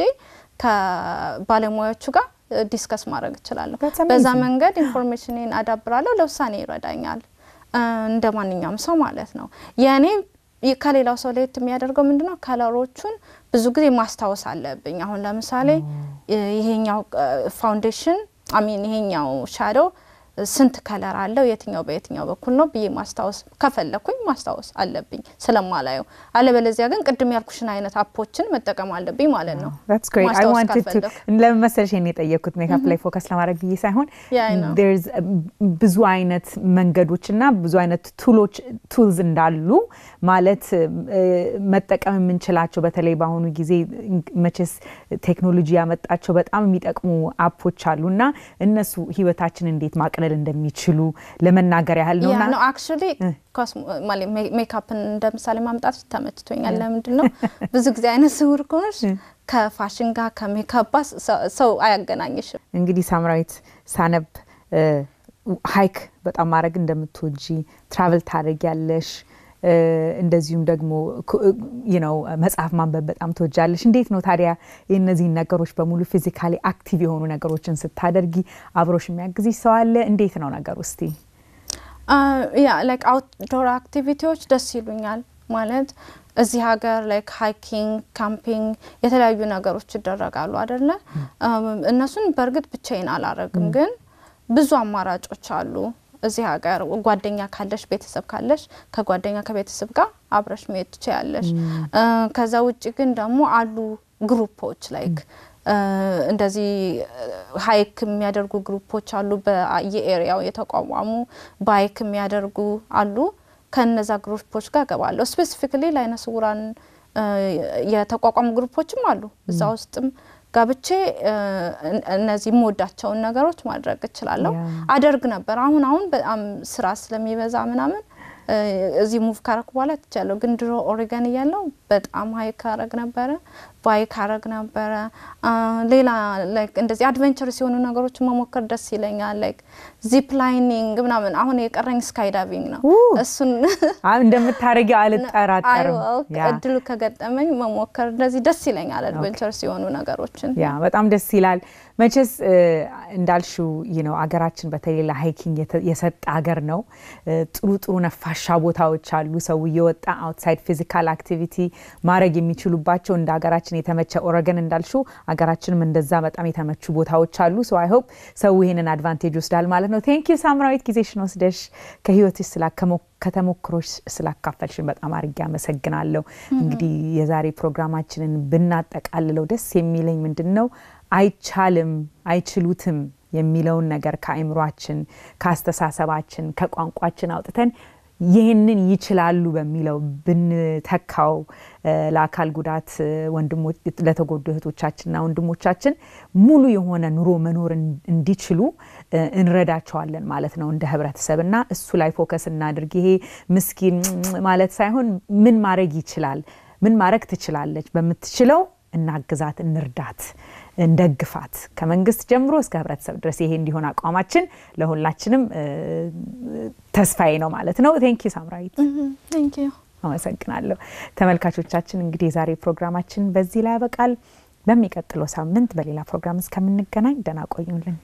Speaker 4: ከባለሙያዎቹ ጋር ዲስከስ ማድረግ እችላለሁ። በዛ መንገድ ኢንፎርሜሽንን አዳብራለሁ። ለውሳኔ ይረዳኛል እንደ ማንኛውም ሰው ማለት ነው። የእኔ ከሌላው ሰው ለየት የሚያደርገው ምንድነው? ከለሮቹን ብዙ ጊዜ ማስታወስ አለብኝ። አሁን ለምሳሌ ይሄኛው ፋውንዴሽን አሚን ይሄኛው ሻዶው ስንት ከለር አለው የትኛው በየትኛው በኩል ነው ብዬ ማስታወስ ከፈለኩኝ ማስታወስ አለብኝ ስለማላየው። አለበለዚያ ግን ቅድም ያልኩሽን አይነት አፖችን መጠቀም አለብኝ ማለት ነው።
Speaker 1: ለምን ይሄን የጠየኩት ሜካፕ ላይ ፎከስ ለማድረግ ብዬ ሳይሆን um, ብዙ አይነት መንገዶችና ብዙ አይነት ቱሎች ቱልዝ እንዳሉ ማለት um, uh, መጠቀም የምንችላቸው በተለይ በአሁኑ ጊዜ መቼስ ቴክኖሎጂ ያመጣቸው በጣም የሚጠቅሙ አፖች አሉ እና እነሱ ህይወታችን እንዴት ማቅለ መጠቅለል እንደሚችሉ ለመናገር ያህል ነው ነው
Speaker 4: ሜካፕን እንደምሳሌ ማምጣት ተመችቶኛል። ለምንድን ነው ብዙ ጊዜ አይነ ስውር ከሆነች ከፋሽን ጋር ከሜካፓ ሰው አያገናኝሽም።
Speaker 1: እንግዲህ ሳምራዊት ሳነብ ሀይክ በጣም ማድረግ እንደምትወጂ ትራቭል ታደርጊያለሽ እንደዚሁም ደግሞ ነው መጽሐፍ ማንበብ በጣም ትወጃለሽ። እንዴት ነው ታዲያ የእነዚህን ነገሮች በሙሉ ፊዚካሊ አክቲቭ የሆኑ ነገሮችን ስታደርጊ አብሮሽ የሚያግዝሽ ሰው አለ? እንዴት ነው ነገር ውስቲ?
Speaker 4: ያ ላይክ አውትዶር አክቲቪቲዎች ደስ ይሉኛል ማለት እዚህ ሀገር ላይክ ሃይኪንግ፣ ካምፒንግ የተለያዩ ነገሮች ይደረጋሉ አደለ? እነሱን በእርግጥ ብቻዬን አላረግም፣ ግን ብዙ አማራጮች አሉ እዚህ ሀገር ጓደኛ ካለሽ ቤተሰብ ካለሽ ከጓደኛ ከቤተሰብ ጋር አብረሽ መሄድ ትችያለሽ። ከዛ ውጭ ግን ደግሞ አሉ ግሩፖች ላይክ እንደዚህ ሀይክ የሚያደርጉ ግሩፖች አሉ፣ በየኤሪያው የተቋቋሙ ባይክ የሚያደርጉ አሉ። ከነዛ ግሩፖች ጋር እገባለሁ። ስፔሲፊክሊ ለአይነ ስውራን የተቋቋሙ ግሩፖችም አሉ እዛ ውስጥም ጋብቼ እነዚህ የምወዳቸውን ነገሮች ማድረግ እችላለሁ። አደርግ ነበር። አሁን አሁን በጣም ስራ ስለሚበዛ ምናምን እዚህ ሙቭ ካረኩ በኋላ ትቻለሁ። ግን ድሮ ኦሬገን እያለው በጣም ሀይ ካረግ ነበረ። ባይክ አረግ ነበረ። ሌላ ላይክ እንደዚህ አድቨንቸር ሲሆኑ ነገሮች መሞከር ደስ ይለኛል። ላይክ ዚፕ ላይኒንግ ምናምን። አሁን የቀረኝ ስካይ ዳቪንግ ነው።
Speaker 1: እሱን እንደምታደርጊው አልጠራጠርም። እድሉ
Speaker 4: ከገጠመኝ መሞከር እንደዚህ ደስ ይለኛል፣ አድቨንቸር ሲሆኑ ነገሮችን። ያ
Speaker 1: በጣም ደስ ይላል። መቼስ እንዳልሽው ነው አገራችን በተለይ ለሀይኪንግ የሰጠ ሀገር ነው። ጥሩ ጥሩ ነፋሻ ቦታዎች አሉ። ሰው እየወጣ አውትሳይድ ፊዚካል አክቲቪቲ ማድረግ የሚችሉባቸው እንደ ሀገራችን ለሀገራችን የተመቸ ኦረገን እንዳልሹ ሀገራችንም እንደዛ በጣም የተመቹ ቦታዎች አሉ። ሰው አይሆፕ ሰው ይህንን አድቫንቴጅ ወስዳል ማለት ነው። ቴንክ ዩ ሳምራዊት፣ ጊዜሽን ወስደሽ ከህይወትሽ ከተሞክሮች ስላካፈልሽን በጣም አድርጌ አመሰግናለሁ። እንግዲህ የዛሬ ፕሮግራማችንን ብናጠቃልለው ደስ የሚለኝ ምንድን ነው አይቻልም አይችሉትም የሚለውን ነገር ከአእምሯችን፣ ከአስተሳሰባችን፣ ከቋንቋችን አውጥተን ይህንን ይችላሉ በሚለው ብንተካው ለአካል ጉዳት ለተጎዱ እህቶቻችንና ወንድሞቻችን ሙሉ የሆነ ኑሮ መኖር እንዲችሉ እንረዳቸዋለን ማለት ነው እንደ ህብረተሰብ እና እሱ ላይ ፎከስ እናድርግ። ይሄ ምስኪን ማለት ሳይሆን ምን ማድረግ ይችላል፣ ምን ማድረግ ትችላለች፣ በምትችለው እናግዛት፣ እንርዳት። እንደግፋት ከመንግስት ጀምሮ እስከ ህብረተሰብ ድረስ ይሄ እንዲሆን አቋማችን ለሁላችንም ተስፋዬ ነው ማለት ነው። ቴንኪ ሳምራዊት፣ አመሰግናለሁ። ተመልካቾቻችን እንግዲህ የዛሬ ፕሮግራማችን በዚህ ላይ ያበቃል። በሚቀጥለው ሳምንት በሌላ ፕሮግራም እስከምንገናኝ ደህና ቆዩልን።